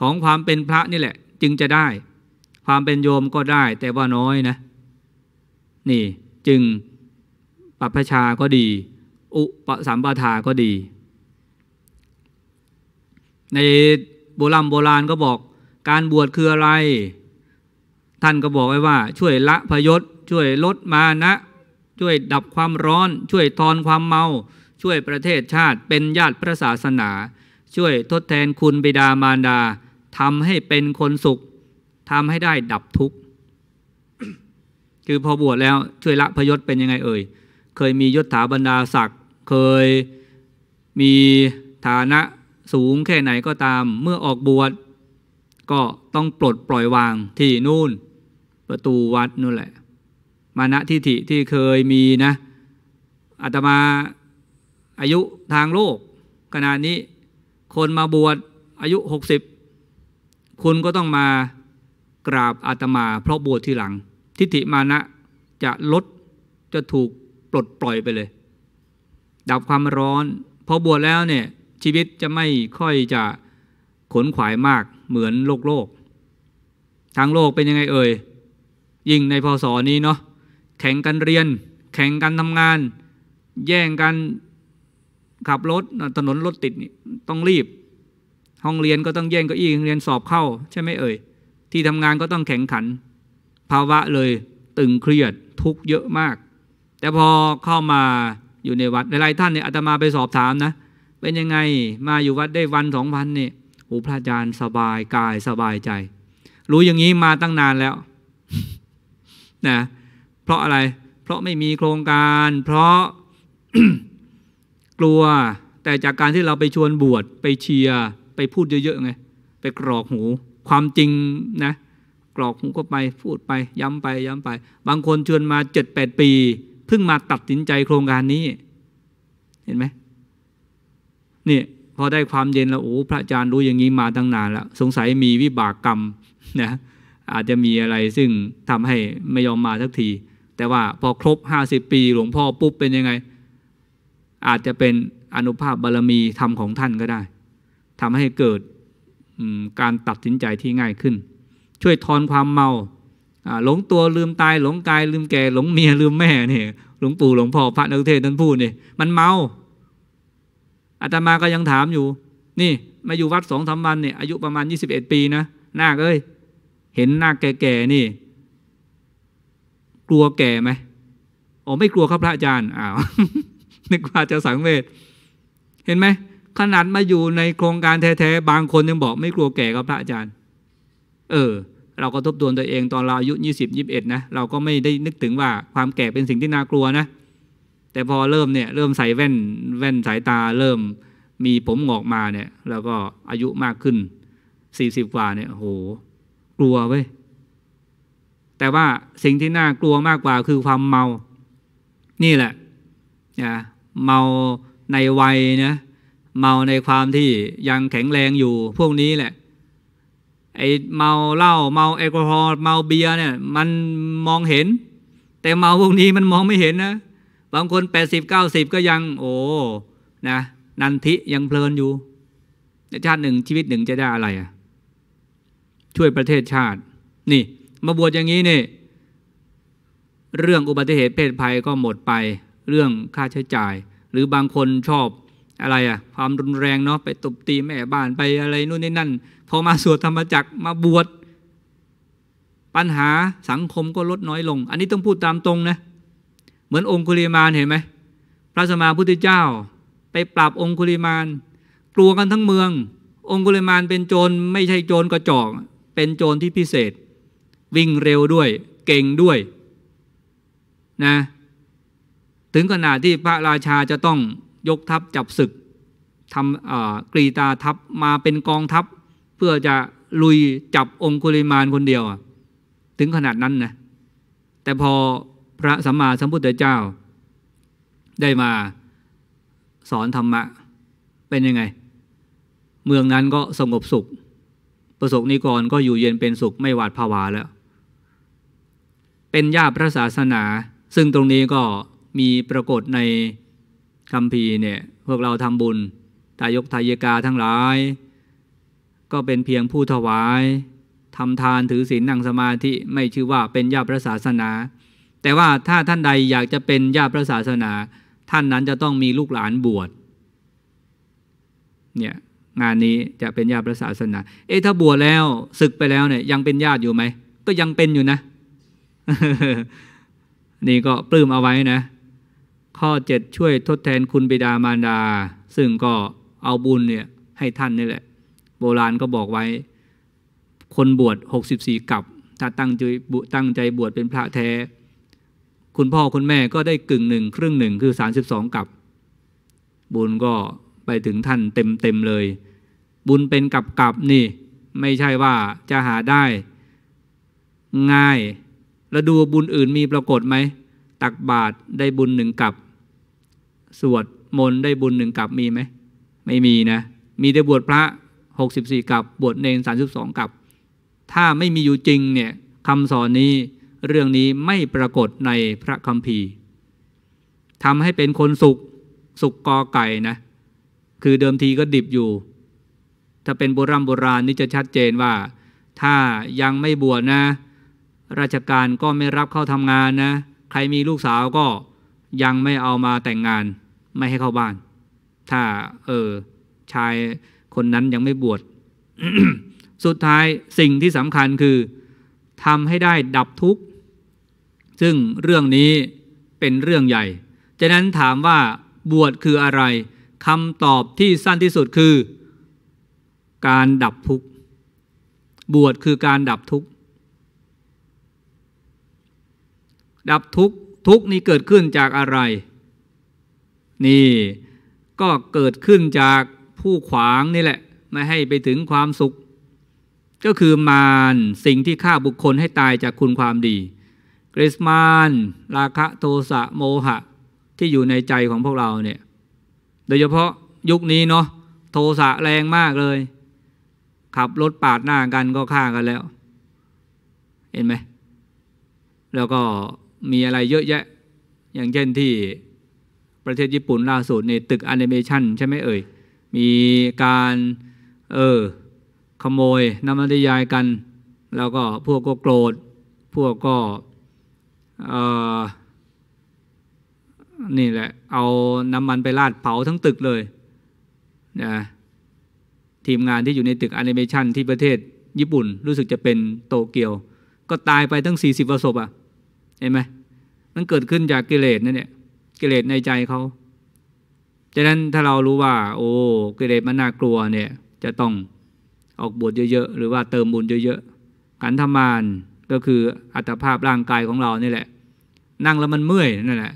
ของความเป็นพระนี่แหละ จึงจะได้ ความเป็นโยมก็ได้แต่ว่าน้อยนะ นี่จึงปัพชาก็ดี อุปสัมปทาก็ดี ในโบราณโบราณก็บอก การบวชคืออะไร ท่านก็บอกไว้ว่า ช่วยละพยศช่วยลดมานะ ช่วยดับความร้อน ช่วยทอนความเมา ช่วยประเทศชาติเป็นญาติพระศาสนาช่วยทดแทนคุณบิดามารดาทำให้เป็นคนสุขทำให้ได้ดับทุกข์ คือพอบวชแล้วช่วยละพยศเป็นยังไงเอ่ย เคยมียศถาบรรดาศักดิ์เคยมีฐานะสูงแค่ไหนก็ตามเมื่อออกบวชก็ต้องปลดปล่อยวางที่นู่น ประตูวัดนู่นแหละ มานะทิฏฐิที่เคยมีนะอาตมาอายุทางโลกขนาดนี้คนมาบวชอายุหกสิบคุณก็ต้องมากราบอาตมา เพราะบวชทีหลัง ทิฏฐิมานะจะลดจะถูกปลดปล่อยไปเลย ดับความร้อนพอบวชแล้วเนี่ยชีวิตจะไม่ค่อยจะขนขวายมากเหมือนโลกโลก ทางโลกเป็นยังไงเอ่ย ยิ่งในพศนี้เนาะแข่งกันเรียน แข่งกันทำงาน แย่งกันขับรถถนนรถติดนี่ต้องรีบ ห้องเรียนก็ต้องแย่งเก้าอี้เรียนสอบเข้า ใช่ไหมเอ่ย ที่ทำงานก็ต้องแข่งขัน ภาวะเลยตึงเครียดทุกเยอะมาก แต่พอเข้ามาอยู่ในวัดหลายท่านเนี่ยอาตมาไปสอบถามนะเป็นยังไง มาอยู่วัดได้วันสองวันเนี่ยโอ้พระอาจารย์สบายกายสบายใจ รู้อย่างนี้มาตั้งนานแล้วนะเพราะอะไร เพราะไม่มีโครงการ เพราะกลัวแต่จากการที่เราไปชวนบวชไปเชียร์ไปพูดเยอะๆไงไปกรอกหูความจริงนะ กรอกหูก็ไปพูดไปย้ำไป ย้ำไป บางคนชวนมาเจ็ดแปดปีเพิ่งมาตัดสินใจโครงการนี้ เห็นไหมนี่พอได้ความเย็นแล้วโอ้พระอาจารย์รู้อย่างนี้มาตั้งนานแล้วสงสัยมีวิบากกรรมนะอาจจะมีอะไรซึ่งทำให้ไม่ยอมมาสักทีแต่ว่า พอครบห้าสิบปี หลวงพ่อปุ๊บเป็นยังไงอาจจะเป็นอนุภาพบารรมีธรรมของท่านก็ได้ ทำให้เกิดการตัดสินใจที่ง่ายขึ้น ช่วยทอนความเมา หลงตัวลืมตาย หลงกาย ลืมแก่หลงเมียลืมแม่เนี่ยหลวงปู่หลวงพ่อ พระนักเทศท่านพูดเนี่ยมันเมา อาตมาก็ยังถามอยู่ นี่ มาอยู่วัดสองสาวันเนี่ย อายุประมาณยี่สิบเอ็ดปีนะหน้าเอ้ยเห็นหน้าแก่ๆนี่ กลัวแก่ไหมอ๋อไม่กลัวครับพระอาจารย์อ้าวนึกว่าจะสังเวชเห็นไหม ขนาดมาอยู่ในโครงการแท้ๆ บางคนยังบอกไม่กลัวแก่กับพระอาจารย์ เออ เราก็ทบทวนตัวเองตอนเราอายุยี่สิบยิบเอ็ดนะ เราก็ไม่ได้นึกถึงว่า ความแก่เป็นสิ่งที่น่ากลัวนะ แต่พอเริ่มเนี่ย เริ่มใส่แว่น แว่นสายตา เริ่มมีผมงอกมาเนี่ย แล้วก็อายุมากขึ้นสี่สิบกว่าเนี่ย โห กลัวเว้ย แต่ว่าสิ่งที่น่ากลัวมากกว่าคือความเมา นี่แหละ นะเมาในวัยนะเมาในความที่ยังแข็งแรงอยู่พวกนี้แหละไอเมาเหล้าเมาแอลกอฮอล์เมาเบียร์เนี่ย มันมองเห็น แต่เมาพวกนี้มันมองไม่เห็นนะบางคนแปดสิบเก้าสิบก็ยัง โอ้นะ นันทิยังเพลินอยู่ในชาติหนึ่งชีวิตหนึ่งจะได้อะไรอะ่ะช่วยประเทศชาติ นี่ มาบวชอย่างนี้นี่เรื่องอุบัติเหตุเพศภัยก็หมดไปเรื่องค่าใช้จ่ายหรือบางคนชอบอะไรอะความรุนแรงเนาะไปตบตีแม่บ้านไปอะไรนู่นนี่นั่นพอมาสวดธรรมจักรมาบวชปัญหาสังคมก็ลดน้อยลง อันนี้ต้องพูดตามตรงนะ เหมือนองคุลิมานเห็นไหมพระสมมาพุทธเจ้า ไปปราบองคุลิมานกลัวกันทั้งเมือง องคุลิมานเป็นโจรไม่ใช่โจรกระจอก เป็นโจรที่พิเศษ วิ่งเร็วด้วยเก่งด้วย นะถึงขนาดที่พระราชาจะต้องยกทัพจับศึกทำกรีตาทัพมาเป็นกองทัพ เพื่อจะลุยจับองคุลิมานคนเดียว ถึงขนาดนั้นนะ แต่พอพระสัมมาสัมพุทธเจ้า ได้มาสอนธรรมะเป็นยังไง เมืองนั้นก็สงบสุข ประสบนิกรก็อยู่เย็นเป็นสุขไม่หวาดภาวาแล้ว เป็นญาติพระศาสนา ซึ่งตรงนี้ก็มีปรากฏในคำพีเนี่ย พวกเราทำบุญตายกทายกาทั้งหลาย ก็เป็นเพียงผู้ถวายทำทานถือศีลนั่งสมาธิ ไม่ชื่อว่าเป็นญาติพระศาสนา แต่ว่าถ้าท่านใดอยากจะเป็นญาติพระศาสนา ท่านนั้นจะต้องมีลูกหลานบวชเนี่ย งานนี้จะเป็นญาติพระศาสนา เอ๊ะ ถ้าบวชแล้วศึกไปแล้วเนี่ย ยังเป็นญาติอยู่ไหมก็ยังเป็นอยู่นะ นี่ก็ปลื้มเอาไว้นะข้อ7ช่วยทดแทนคุณบิดามารดา ซึ่งก็เอาบุญเนี่ยให้ท่านนี่แหละ โบราณก็บอกไว้ คนบวช64 กับ ถ้าตั้งใจตั้งใจบวชเป็นพระแท้ คุณพ่อ คุณแม่ก็ได้กึ่งหนึ่งครึ่งหนึ่งคือ 32 กับ บุญก็ไปถึงท่านเต็มเต็มเลย บุญเป็นกับกับนี่ ไม่ใช่ว่าจะหาได้ ง่าย แล้วดูบุญอื่นมีปรากฏไหม ตักบาทได้บุญหนึ่งกับสวดมนต์ได้บุญหนึ่งกับมีไหม ไม่มีนะ มีแต่บวชพระหกสสิบี่กับบวชเนรองกับ ถ้าไม่มีอยู่จริงเนี่ยคำสอนนี้เรื่องนี้ไม่ปรากฏในพระคัมภีร์ทำให้เป็นคนสุขสุกกอไก่นะ คือเดิมทีก็ดิบอยู่ ถ้าเป็นโบราณโบราณนี่จะชัดเจนว่า ถ้ายังไม่บวชนะ ราชการก็ไม่รับเข้าทำงานนะ ใครมีลูกสาวก็ยังไม่เอามาแต่งงาน ไม่ให้เข้าบ้าน ถ้า เออชาย คนนั้นยังไม่บวชสุดท้ายสิ่งที่สำคัญคือทำให้ได้ดับทุกข์ซึ่งเรื่องนี้เป็นเรื่องใหญ่ฉะนั้นถามว่า บวชคืออะไรคำตอบที่สั้นที่สุดคือ การดับทุกข์บวชคือการดับทุกข์ดับทุกข์ทุกนี้เกิดขึ้นจากอะไร นี่ก็เกิดขึ้นจากผู้ขวางนี่แหละ ไม่ให้ไปถึงความสุข ก็คือมารสิ่งที่ฆ่าบุคคลให้ตายจากคุณความดี กริสมาน ราคะโทสะโมหะ ที่อยู่ในใจของพวกเราเนี่ย โดยเฉพาะยุคนี้เนาะโทสะแรงมากเลย ขับรถปาดหน้ากันก็ฆ่ากันแล้ว เห็นไหมแล้วก็มีอะไรเยอะแยะ อย่างเช่นที่ประเทศญี่ปุ่นล่าสุดในตึกแอนิเมชันใช่ไหมเอ่ย มีการ เออ ขโมยนำมานยายกัน แล้วก็พวกก็โกรธ พวกก็นี่แหละ เอาน้ำมันไปราดเผาทั้งตึกเลยนะทีมงานที่อยู่ในตึกแอนิเมชันที่ประเทศญี่ปุ่นรู้สึกจะเป็นโตเกียว ก็ตายไปตั้ง 40กว่าศพอะ่ะเห็นไหมมันเกิดขึ้นจากกิเลสนั่นเนี่ย กิเลสในใจเขาฉะนั้นถ้าเรารู้ว่า โอ้กิเลสมันน่ากลัวเนี่ย จะต้องออกบวชเยอะๆหรือว่าเติมบุญเยอะๆขันธมานก็คืออัตภาพร่างกายของเรานี่แหละ นั่งแล้วมันเมื่อยนั่นแหละ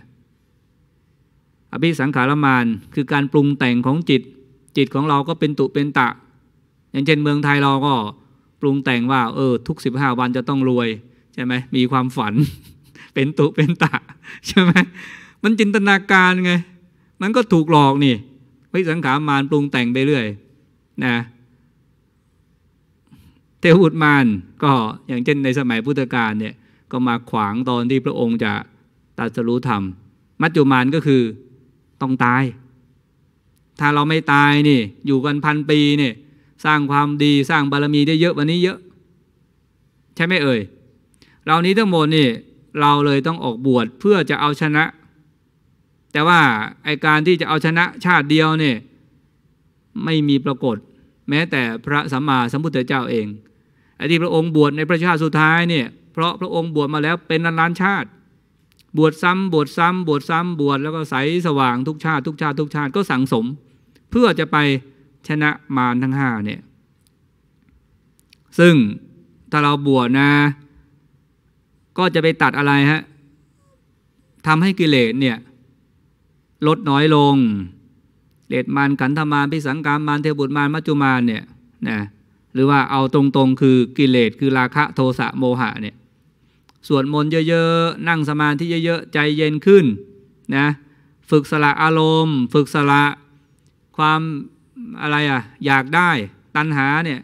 อภิสังขารมานคือการปรุงแต่งของจิต จิตของเราก็เป็นตุเป็นตะอย่างเช่นเมืองไทยเราก็ปรุงแต่งว่า เออ ทุกสิบห้าวันจะต้องรวยใช่ไหมมีความฝันเป็นตุเป็นตะ ใช่ไหมมันจินตนาการไง มันก็ถูกหลอกนี่วิสังขารมารปรุงแต่งไปเรื่อยนะเทวุตมารก็อย่างเช่นในสมัยพุทธกาลเนี่ยก็มาขวางตอนที่พระองค์จะตรัสรู้ธรรม มัจจุมารก็คือต้องตาย ถ้าเราไม่ตายนี่ อยู่กันพันปีนี่สร้างความดีสร้างบารมีได้เยอะวันนี้เยอะ ใช่ไหมเอ่ย เรานี้ทั้งหมดนี่เราเลยต้องออกบวชเพื่อจะเอาชนะ แต่ว่าไอการที่จะเอาชนะชาติเดียวเนี่ยไม่มีปรากฏ แม้แต่พระสัมมาสัมพุทธเจ้าเองไอที่พระองค์บวชในพระชาติสุดท้ายเนี่ยเพราะพระองค์บวชมาแล้วเป็นล้านชาติ บวชซ้ำบวชซ้ำบวชซ้ำบวชแล้วก็ใสสว่างทุกชาติทุกชาติทุกชาติก็สังสม เพื่อจะไปชนะมารทั้งห้าเนี่ย ซึ่งถ้าเราบวชนะก็จะไปตัดอะไรฮะทำให้กิเลสเนี่ยลดน้อยลงเลดมานขันธมานพิสังกามมานเทวบุตรมานมัจจุมานเนี่ย นะ หรือว่าเอาตรงๆคือกิเลส คือ ราคะโทสะโมหะเนี่ย สวดมนต์เยอะๆ นั่งสมาธิเยอะๆ ใจเย็นขึ้นนะฝึกสละอารมณ์ ฝึกสละความอะไรอ่ะอยากได้ตัณหาเนี่ย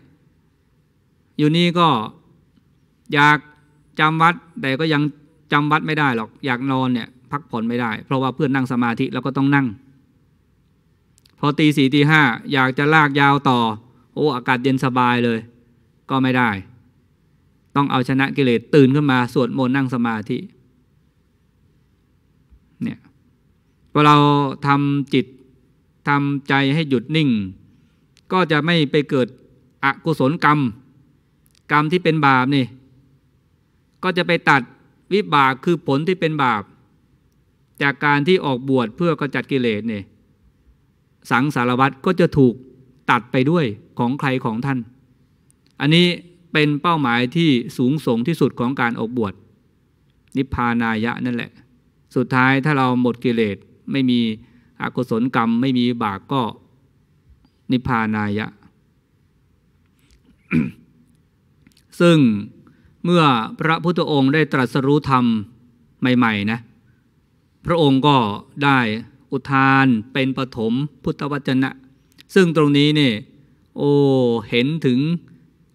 อยู่นี่ก็อยากจำวัดแต่ก็ยังจำวัดไม่ได้ หรอกอยากนอนเนี่ย พักผ่อนไม่ได้ เพราะว่าเพื่อนนั่งสมาธิแล้วก็ต้องนั่ง พอตีสี่ตีห้าอยากจะลากยาวต่อ โอ้อากาศเย็นสบายเลย ก็ไม่ได้ ต้องเอาชนะกิเลสตื่นขึ้นมาสวดมนต์นั่งสมาธิเนี่ยพอเราทำจิตทำใจให้หยุดนิ่ง ก็จะไม่ไปเกิดอกุศลกรรมกรรมที่เป็นบาปนี่ก็จะไปตัดวิบากคือผลที่เป็นบาปจากการที่ออกบวชเพื่อกำจัดกิเลสเนี่ยสังสารวัตรก็จะถูกตัดไปด้วยของใครของท่าน อันนี้เป็นเป้าหมายที่สูงส่งที่สุดของการออกบวช นิพพานายะ นั่นแหละ สุดท้ายถ้าเราหมดกิเลสไม่มีอกุศลกรรมไม่มีบาปก็ นิพพานายะ ซึ่งเมื่อพระพุทธองค์ได้ตรัสรู้ธรรมใหม่ ๆนะพระองค์ก็ได้อุทานเป็นปฐมพุทธวจนะ ซึ่งตรงนี้เนี่ยโอ้เห็นถึง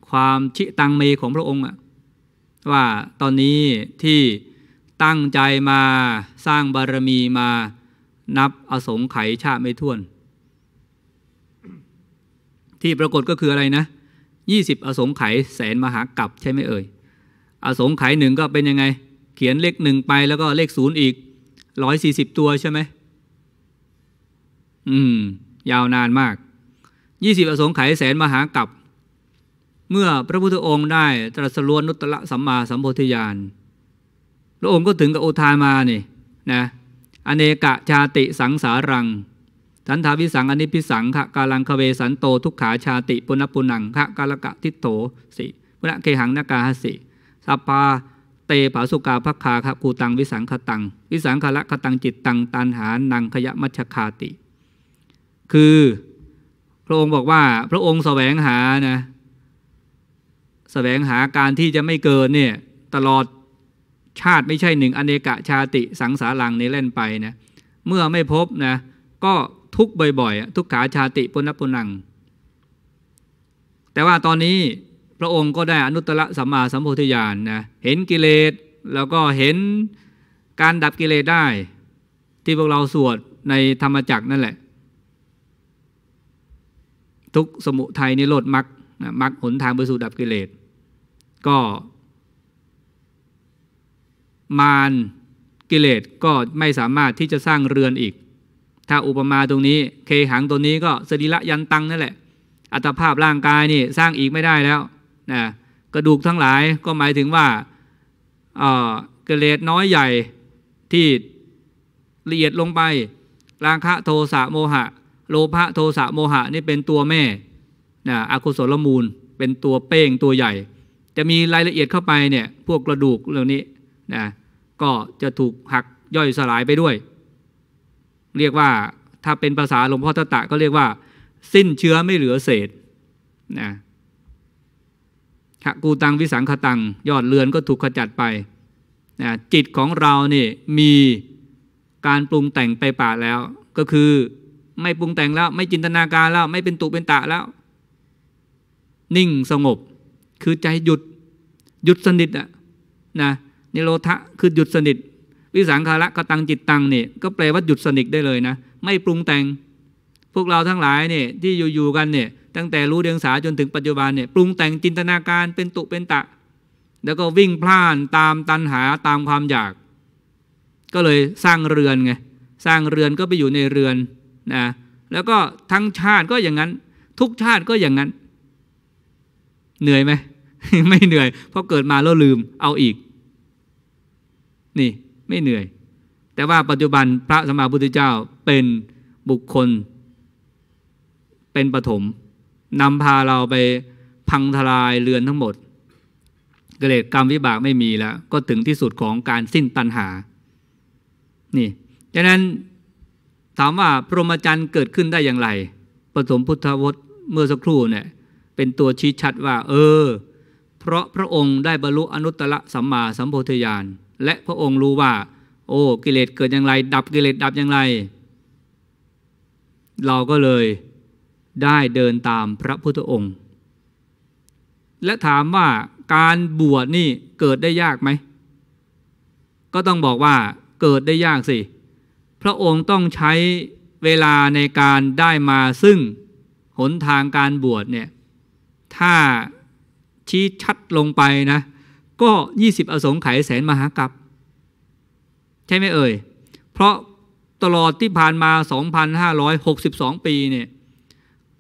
ความชิตังเมของพระองค์อะว่าตอนนี้ที่ตั้งใจมาสร้างบารมีมา นับอสงไขยชาไม่ท้วน ที่ปรากฏก็คืออะไรนะ20อสงไขยแสนมหากรัปใช่ไหมเอ่ยอสงไขยหนึ่งก็เป็นยังไง เขียนเลขหนึ่งไปแล้วก็เลขศูนย์อีก ร้อยสี่สิบตัวใช่ไหม อืม ยาวนานมาก ยี่สิบอสงไขยแสนมหากับ เมื่อพระพุทธองค์ได้ ตรัสรวนนุตตะสัมมาสัมโพธิญาณ พระองค์ก็ถึงกับโอทานมานี่ นะ อเนกะชาติสังสารัง ทันทาวิสังอนิพิสังขะกาลังคเวสันโตทุกขาชาติปุณปุนังขะกาลกะทิโตสิ พระเคหังนากาหสิสปาเตปาสุกาภคาคกูตังวิสังคตัง วิสังคละคตังจิตตังตันหานังขยะมัชคาติ คือ พระองค์บอกว่าพระองค์แสวงหานะแสวงหาการที่จะไม่เกินเนี่ย ตลอดชาติไม่ใช่หนึ่งอเนกชาติสังสารังนีเล่นไปนะเมื่อไม่พบนะก็ทุกบ่อยๆ ทุกขาชาติปุณณปุณัง แต่ว่าตอนนี้พระองค์ก็ได้อนุตตรสัมมาสัมโพธิญาณนะ เห็นกิเลสแล้วก็เห็นการดับกิเลสได้ ที่พวกเราสวดในธรรมจักนั่นแหละ ทุกสมุทัยนิโรธมักมักหนทางไปสู่ดับกิเลสก็ มารกิเลสก็ไม่สามารถที่จะสร้างเรือนอีก ถ้าอุปมาตรงนี้ เคหังตัวนี้ก็สริละยันตังนั่นแหละ อัตภาพร่างกายนี่สร้างอีกไม่ได้แล้วนะกระดูกทั้งหลายก็หมายถึงว่าเกเรดน้อยใหญ่ที่ละเอียดลงไป ราคะโทสะโมหะ โลภะโทสะโมหะนี่เป็นตัวแม่นะอคุศลมูลเป็นตัวเป้งตัวใหญ่ จะมีรายละเอียดเข้าไปเนี่ย พวกกระดูกเหล่านี้นะก็จะถูกหักย่อยสลายไปด้วย เรียกว่าถ้าเป็นภาษาหลวงพ่อตะตะก็เรียกว่า สิ้นเชื้อไม่เหลือเศษนะหกูตังวิสังขตัง ยอดเรือนก็ถูกขจัดไปนะจิตของเราเนี่ยมีการปรุงแต่งไปป่าแล้ว ก็คือไม่ปรุงแต่งแล้ว ไม่จินตนาการแล้ว ไม่เป็นตุเป็นตะแล้ว นิ่งสงบคือใจหยุด หยุดสนิทอะนะนิโรธะคือหยุดสนิท วิสังขาระกตังจิตตังเนี่ยก็แปลว่าหยุดสนิทได้เลยนะ ไม่ปรุงแต่งพวกเราทั้งหลายเนี่ยที่อยู่ๆกันเนี่ยตั้งแต่รู้เดียงสาจนถึงปัจจุบันเนี่ยปรุงแต่งจินตนาการเป็นตุเป็นตะ แล้วก็วิ่งพล่านตามตันหาตามความอยาก ก็เลยสร้างเรือนไงสร้างเรือนก็ไปอยู่ในเรือนนะ แล้วก็ทั้งชาติก็อย่างนั้น ทุกชาติก็อย่างนั้น เหนื่อยไหมไม่เหนื่อย เพราะเกิดมาแล้วลืม เอาอีก นี่ไม่เหนื่อย แต่ว่าปัจจุบันพระสมมาพุทธเจ้าเป็นบุคคลเป็นปฐมนำพาเราไปพังทลายเรือนทั้งหมดเกเรตกรรมวิบากไม่มีแล้ว ก็ถึงที่สุดของการสิ้นตัณหา นี่ดังนั้น ถามว่าพรหมจรรย์เกิดขึ้นได้อย่างไรปฐมพุทธวจเมื่อสักครู่เนี่ย เป็นตัวชี้ชัดว่า เออ เพราะพระองค์ได้บรรลุอนุตตรสัมมาสัมโพธิญาณ และพระองค์รู้ว่า โอ้กิเลสเกิดอย่างไร ดับกิเลสดับอย่างไร เราก็เลยได้เดินตามพระพุทธองค์ และถามว่าการบวชนี่เกิดได้ยากไหม ก็ต้องบอกว่าเกิดได้ยากสิ พระองค์ต้องใช้เวลาในการได้มาซึ่งหนทางการบวชเนี่ยถ้าชี้ชัดลงไปนะ ก็ 20 อสงไขยแสนมหากรัปใช่ไหมเอ่ย เพราะตลอดที่ผ่านมา 2,562 ปีเนี่ย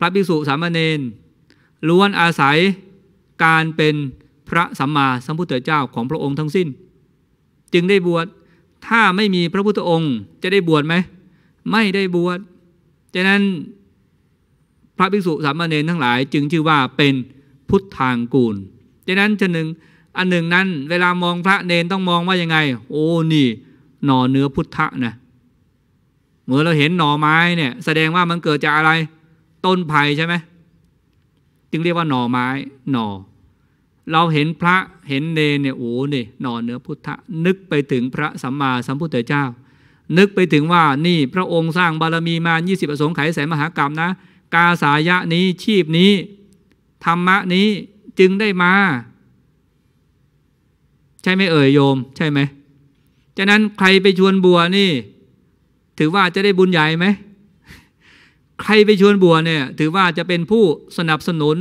ระภิกษุสามเณรล้วนอาศัยการเป็นพระสัมมาสัมพุทธเจ้าของพระองค์ทั้งสิ้น จึงได้บวชถ้าไม่มีพระพุทธองค์ จะได้บวชไหม ไม่ได้บวชฉะนั้น พระภิกษุสามเณรทั้งหลายจึงชื่อว่าเป็นพุทธัางกูลฉะนั้นชะหนึ่ง อันหนึ่งนั้น เวลามองพระเนนต้องมองว่ายังไง โอ้ นี่หน่อเนื้อพุทธะนะเมื่อเราเห็นหน่อไม้เนี่ยแสดงว่ามันเกิดจากอะไรต้นไผ่ใช่ไหมจึงเรียกว่าหน่อไม้ หน่อ เราเห็นพระเห็นเนเนี่ยโอ้นี่หน่อเนื้อพุทธะ นึกไปถึงพระสัมมาสัมพุทธเจ้า นึกไปถึงว่านี่พระองค์สร้างบารมีมา 20ประสงค์ไขแสน มหากรรมนะ กาสายะนี้ชีพนี้ ธรรมะนี้จึงได้มาใช่ไหมเอ่ยโยมใช่ไหมฉะนั้นใครไปชวนบัวนี่ถือว่าจะได้บุญใหญ่ไหมใครไปชวนบวชเนี่ย ถือว่าจะเป็นผู้สนับสนุน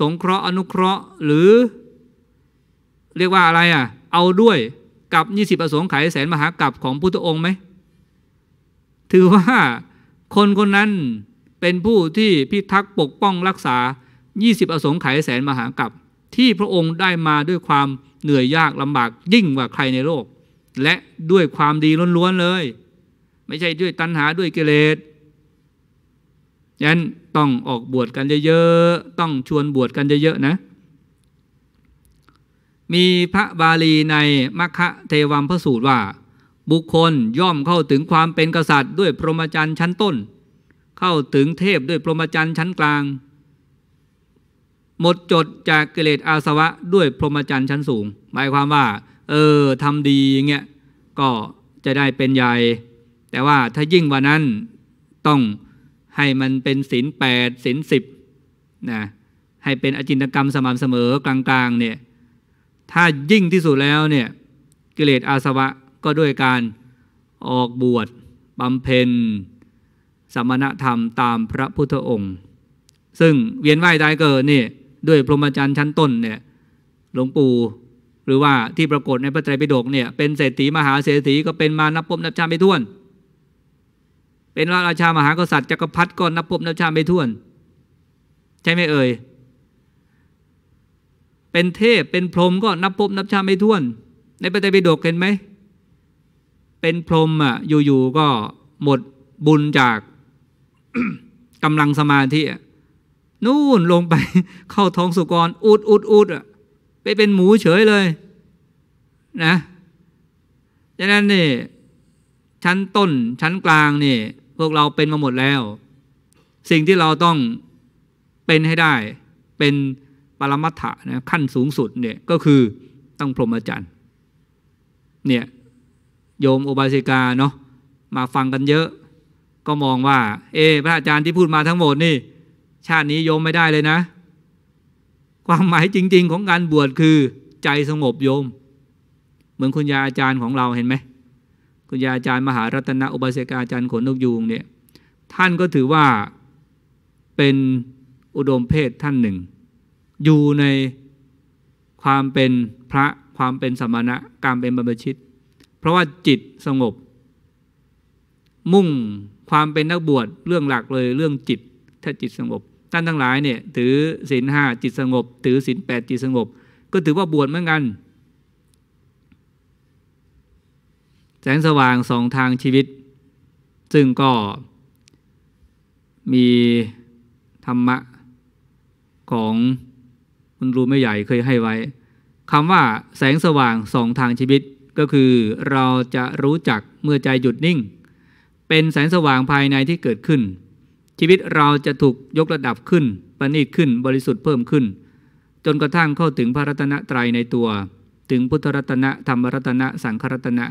สงเคราะห์อนุเคราะห์หรือ เรียกว่าอะไรอ่ะ เอาด้วยกับยี่สิบประสงค์ไขแสนมหากรัปของพุทธองค์ไหมถือว่าคนคนนั้นเป็นผู้ที่พิทักษ์ปกป้องรักษา20อสงไขยแสนมหากรัปที่พระองค์ได้มาด้วยความเหนื่อยยากลำบากยิ่งกว่าใครในโลก และด้วยความดีล้วนๆเลย ไม่ใช่ด้วยตัณหาด้วยกิเลสยันต้องออกบวชกันเยอะๆ ต้องชวนบวชกันเยอะๆ นะ มีพระบาลีในมัคคะเทวัมพระสูตรว่า บุคคลย่อมเข้าถึงความเป็นกษัตริย์ด้วยพรหมจรรย์ชั้นต้น เข้าถึงเทพด้วยพรหมจรรย์ชั้นกลาง หมดจดจากเกลเลสอาสวะ ด้วยพรหมจรรย์ชั้นสูง หมายความว่า เออทำดีเงี้ยก็จะได้เป็นใหญ่แต่ว่าถ้ายิ่งกว่านั้นต้องให้มันเป็นศีลแปดศีลสิบนะให้เป็นอจินกรรมสม่ำเสมอกลางๆเนี่ยถ้ายิ่งที่สุดแล้วเนี่ยกิเลสอาสวะก็ด้วยการออกบวชบำเพ็ญ สมณธรรมตามพระพุทธองค์ ซึ่งเวียนว่ายตายเกิดนี่ ด้วยพรหมจรรย์ชั้นต้นเนี่ยหลวงปู่หรือว่าที่ปรากฏในพระไตรปิฎกเนี่ย เป็นเศรษฐีมหาเศรษฐีก็เป็นมานับปมนับชาไม่ถ้วนเป็นราชามหากษัตริย์จักรพรรดิก็นับพบนับชาไม่ถ้วน ใช่ไหมเอ่ยเป็นเทพเป็นพรหมก็นับพบนับชาไม่ถ้วน ในปฏิปิฎกเห็นไหมเป็นพรหมอ่ะ อยู่ๆก็หมดบุญจากกำลังสมาธินู่นลงไปเข้าท้องสุกรอุดอุดอุดอ่ะไปเป็นหมูเฉยเลย นะดังนั้นนี่ชั้นต้นชั้นกลางนี่พวกเราเป็นมาหมดแล้ว สิ่งที่เราต้องเป็นให้ได้ เป็นปรมัตถะนะขั้นสูงสุดเนี่ยก็คือต้องพรหมจรรย์ เนี่ยโยมอบาสิกาเนาะมาฟังกันเยอะ ก็มองว่า เอพระอาจารย์ที่พูดมาทั้งหมดนี่ ชาตินี้โยมไม่ได้เลยนะ ความหมายจริงๆของการบวชคือ ใจสงบโยม เหมือนคุณยาอาจารย์ของเราเห็นไหมคุณยาอาจารย์มหารัตนอุบาสิกาอาจารย์ขนนกยูงเนี่ยท่านก็ถือว่าเป็นอุดมเพศท่านหนึ่ง อยู่ในความเป็นพระความเป็นสมณะการเป็นบรรพชิต เพราะว่าจิตสงบ มุ่งความเป็นนักบวชเรื่องหลักเลยเรื่องจิตถ้าจิตสงบ ท่านทั้งหลายเนี่ยถือศีลห้าจิตสงบ ถือศีลแปดจิตสงบ ก็ถือว่าบวชเหมือนกันแสงสว่างสองทางชีวิต ซึ่งก็ มีธรรมะ ของคุณรูไม่ใหญ่เคยให้ไว้ คำว่า แสงสว่างสองทางชีวิตก็คือเราจะรู้จักเมื่อใจหยุดนิ่ง เป็นแสงสว่างภายในที่เกิดขึ้น ชีวิตเราจะถูกยกระดับขึ้นประณีตขึ้น บริสุทธิ์เพิ่มขึ้น จนกระทั่งเข้าถึงพระรัตนตรัยในตัว ถึงพุทธรัตนะ ธรรมรัตนะ สังฆรัตนะ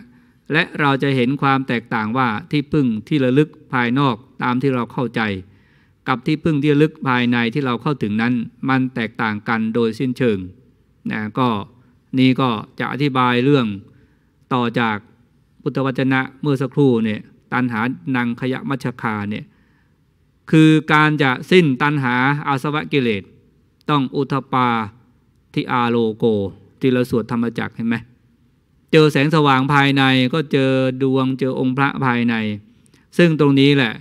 และเราจะเห็นความแตกต่างว่าที่พึ่งที่ระลึกภายนอกตามที่เราเข้าใจ กับที่พึ่งที่ลึกภายในที่เราเข้าถึงนั้น มันแตกต่างกันโดยสิ้นเชิงนะก็นี่ก็จะอธิบายเรื่องต่อจากพุทธวจนะเมื่อสักครู่เนี่ยตันหานังขยะมัชคาเนี่ยคือการจะสิ้นตันหาอาสวะกิเลส ต้องอุทปาทิอาโลโกที่เราสวดธรรมจักเห็นไหมเจอแสงสว่างภายในก็เจอดวงเจอองค์พระภายใน ซึ่งตรงนี้แหละ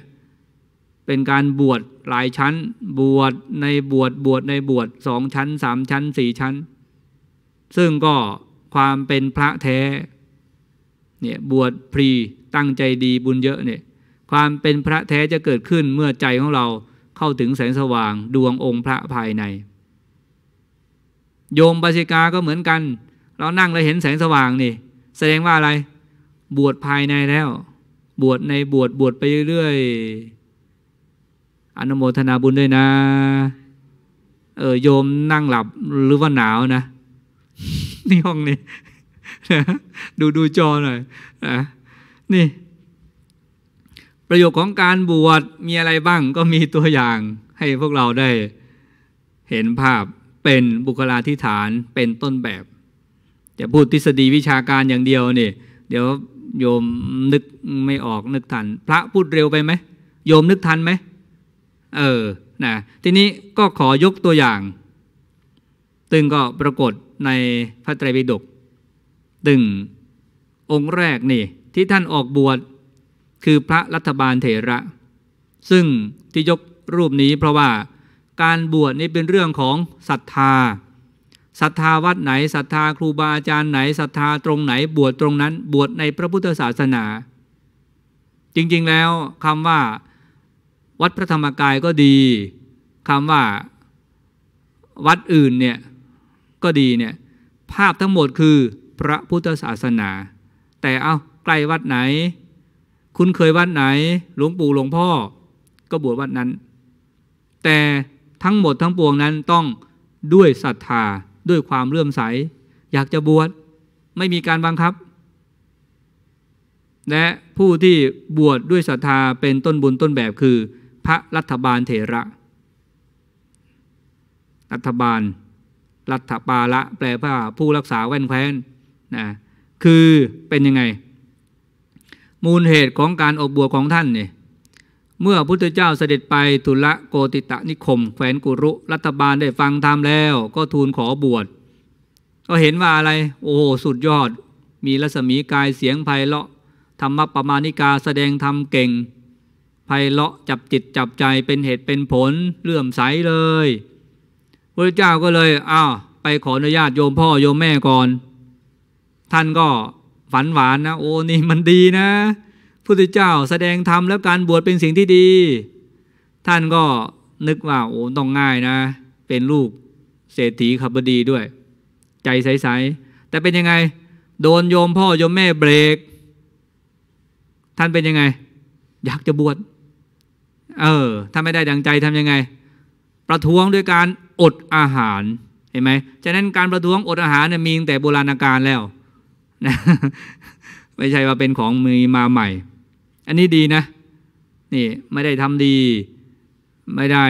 เป็นการบวชหลายชั้นบวชในบวชบวชในบวชสองชั้นสามชั้นสี่ชั้น ซึ่งก็ความเป็นพระแท้เนี่ยบวชพรีตั้งใจดีบุญเยอะเนี่ยความเป็นพระแท้จะเกิดขึ้นเมื่อใจของเราเข้าถึงแสงสว่างดวงองค์พระภายใน โยมปัสิกาก็เหมือนกันเรานั่งแล้วเห็นแสงสว่าง นี่ แสดงว่าอะไร บวชภายในแล้ว บวชในบวชบวชไปเรื่อยๆอนุโมทนาบุญด้วยนะเออโยมนั่งหลับหรือว่าหนาวนะ นี่ห้องนี่ ดูดูจอหน่อยนะนี่ ประโยชน์ของการบวชมีอะไรบ้างก็มีตัวอย่าง ให้พวกเราได้ เห็นภาพเป็นบุคลาธิฐานเป็นต้นแบบจะพูดทฤษฎีวิชาการอย่างเดียวนี่เดี๋ยวโยมนึกไม่ออกนึกทัน พระพูดเร็วไปไหมโยมนึกทันไหมเออนะทีนี้ก็ขอยกตัวอย่าง ตึงก็ปรากฏในพระไตรปิฎกตึงองค์แรกนี่ที่ท่านออกบวชคือพระรัฐบาลเถระ ซึ่งที่ยกรูปนี้เพราะว่าการบวชนี่เป็นเรื่องของศรัทธาศรัทธาวัดไหนศรัทธาครูบาอาจารย์ไหนศรัทธาตรงไหนบวชตรงนั้นบวชในพระพุทธศาสนา จริงๆแล้วคำว่าวัดพระธรรมกายก็ดีคำว่าวัดอื่นเนี่ยก็ดีเนี่ยภาพทั้งหมดคือพระพุทธศาสนา แต่เอาใกล้วัดไหน คุณเคยวัดไหน หลวงปู่หลวงพ่อ ก็บวชวัดนั้น แต่ทั้งหมดทั้งปวงนั้นต้องด้วยศรัทธาด้วยความเลื่อมใส อยากจะบวชไม่มีการบังคับ และผู้ที่บวชดด้วยศรัทธาเป็นต้นบุญต้นแบบคือ พระรัฐบาลเถระ รัฐบาล รัฐบาละ แปลว่าผู้รักษาแว่นแคว้นนะคือเป็นยังไง มูลเหตุของการออกบวชของท่านเนี่ยเมื่อพุทธเจ้าเสด็จไปทุละโกติตะนิคมแฝนกุรุรัฐบาลได้ฟังธรรมแล้วก็ทูลขอบวชก็เห็นว่าอะไร โอ้สุดยอด มีรัศมีกายเสียงไพเราะธรรมประมาณิกาแสดงธรรมเก่งไพเราะจับจิตจับใจเป็นเหตุเป็นผลเลื่อมใสเลยพระเจ้าก็เลยอ้าวไปขออนุญาตโยมพ่อโยมแม่ก่อน ท่านก็ฝันหวานนะ โอ้นี่มันดีนะพุทธเจ้า แสดงธรรมแล้วการบวชเป็นสิ่งที่ดี ท่านก็นึกว่าโอ้ต้องง่ายนะ เป็นลูกเศรษฐีขับบดีด้วย ใจใสๆแต่เป็นยังไง โดนโยมพ่อโยมแม่เบรก ท่านเป็นยังไง อยากจะบวชเออถ้าไม่ได้ดังใจทำยังไง ประท้วงด้วยการอดอาหาร เห็นไหมฉะนั้นการประท้วงอดอาหารเนี่ยมีตั้งแต่โบราณกาลแล้วไม่ใช่ว่าเป็นของมือมาใหม่ อันนี้ดีนะ นี่ไม่ได้ทำดี ไม่ได้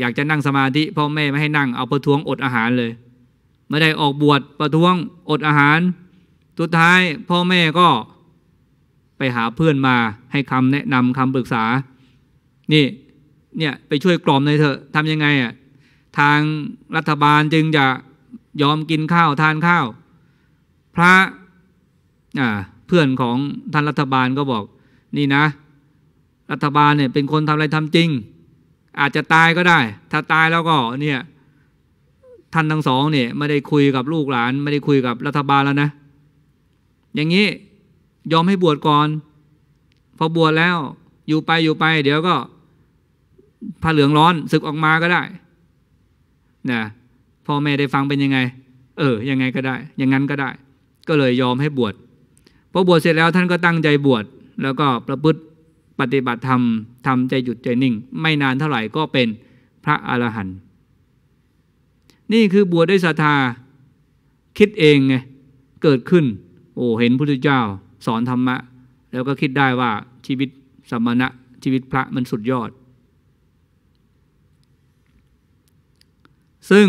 อยากจะนั่งสมาธิพ่อแม่ไม่ให้นั่ง เอาประท้วงอดอาหารเลย ไม่ได้ออกบวชประท้วงอดอาหารสุดท้าย พ่อแม่ก็ไปหาเพื่อนมาให้คำแนะนำคำปรึกษา นี่เนี่ยไปช่วยกล่อมเลยเถอะทำยังไงอ่ะทางรัฐบาลจึงจะยอมกินข้าว ทานข้าว พระเพื่อนของท่านรัฐบาลก็บอก นี่นะ รัฐบาลเนี่ยเป็นคนทำอะไรทำจริง อาจจะตายก็ได้ ถ้าตายแล้วก็เนี่ย ท่านทั้งสองเนี่ย ไม่ได้คุยกับลูกหลาน ไม่ได้คุยกับรัฐบาลแล้วนะ อย่างนี้ยอมให้บวชก่อน พอบวชแล้วอยู่ไปอยู่ไป เดี๋ยวก็ผ้าเหลืองร้อนศึกออกมาก็ได้นะพ่อแม่ได้ฟังเป็นยังไง เออ ยังไงก็ได้ อย่างนั้นก็ได้ ก็เลยยอมให้บวชพอบวชเสร็จแล้วท่านก็ตั้งใจบวช แล้วก็ประพฤติปฏิบัติธรรมทำใจหยุดใจนิ่ง ไม่นานเท่าไหร่ก็เป็นพระอรหันต์นี่คือบวชด้วยศรัทธาคิดเองไงเกิดขึ้น โอ้เห็นพุทธเจ้าสอนธรรมะ แล้วก็คิดได้ว่าชีวิตสมณะชีวิตพระมันสุดยอด ซึ่ง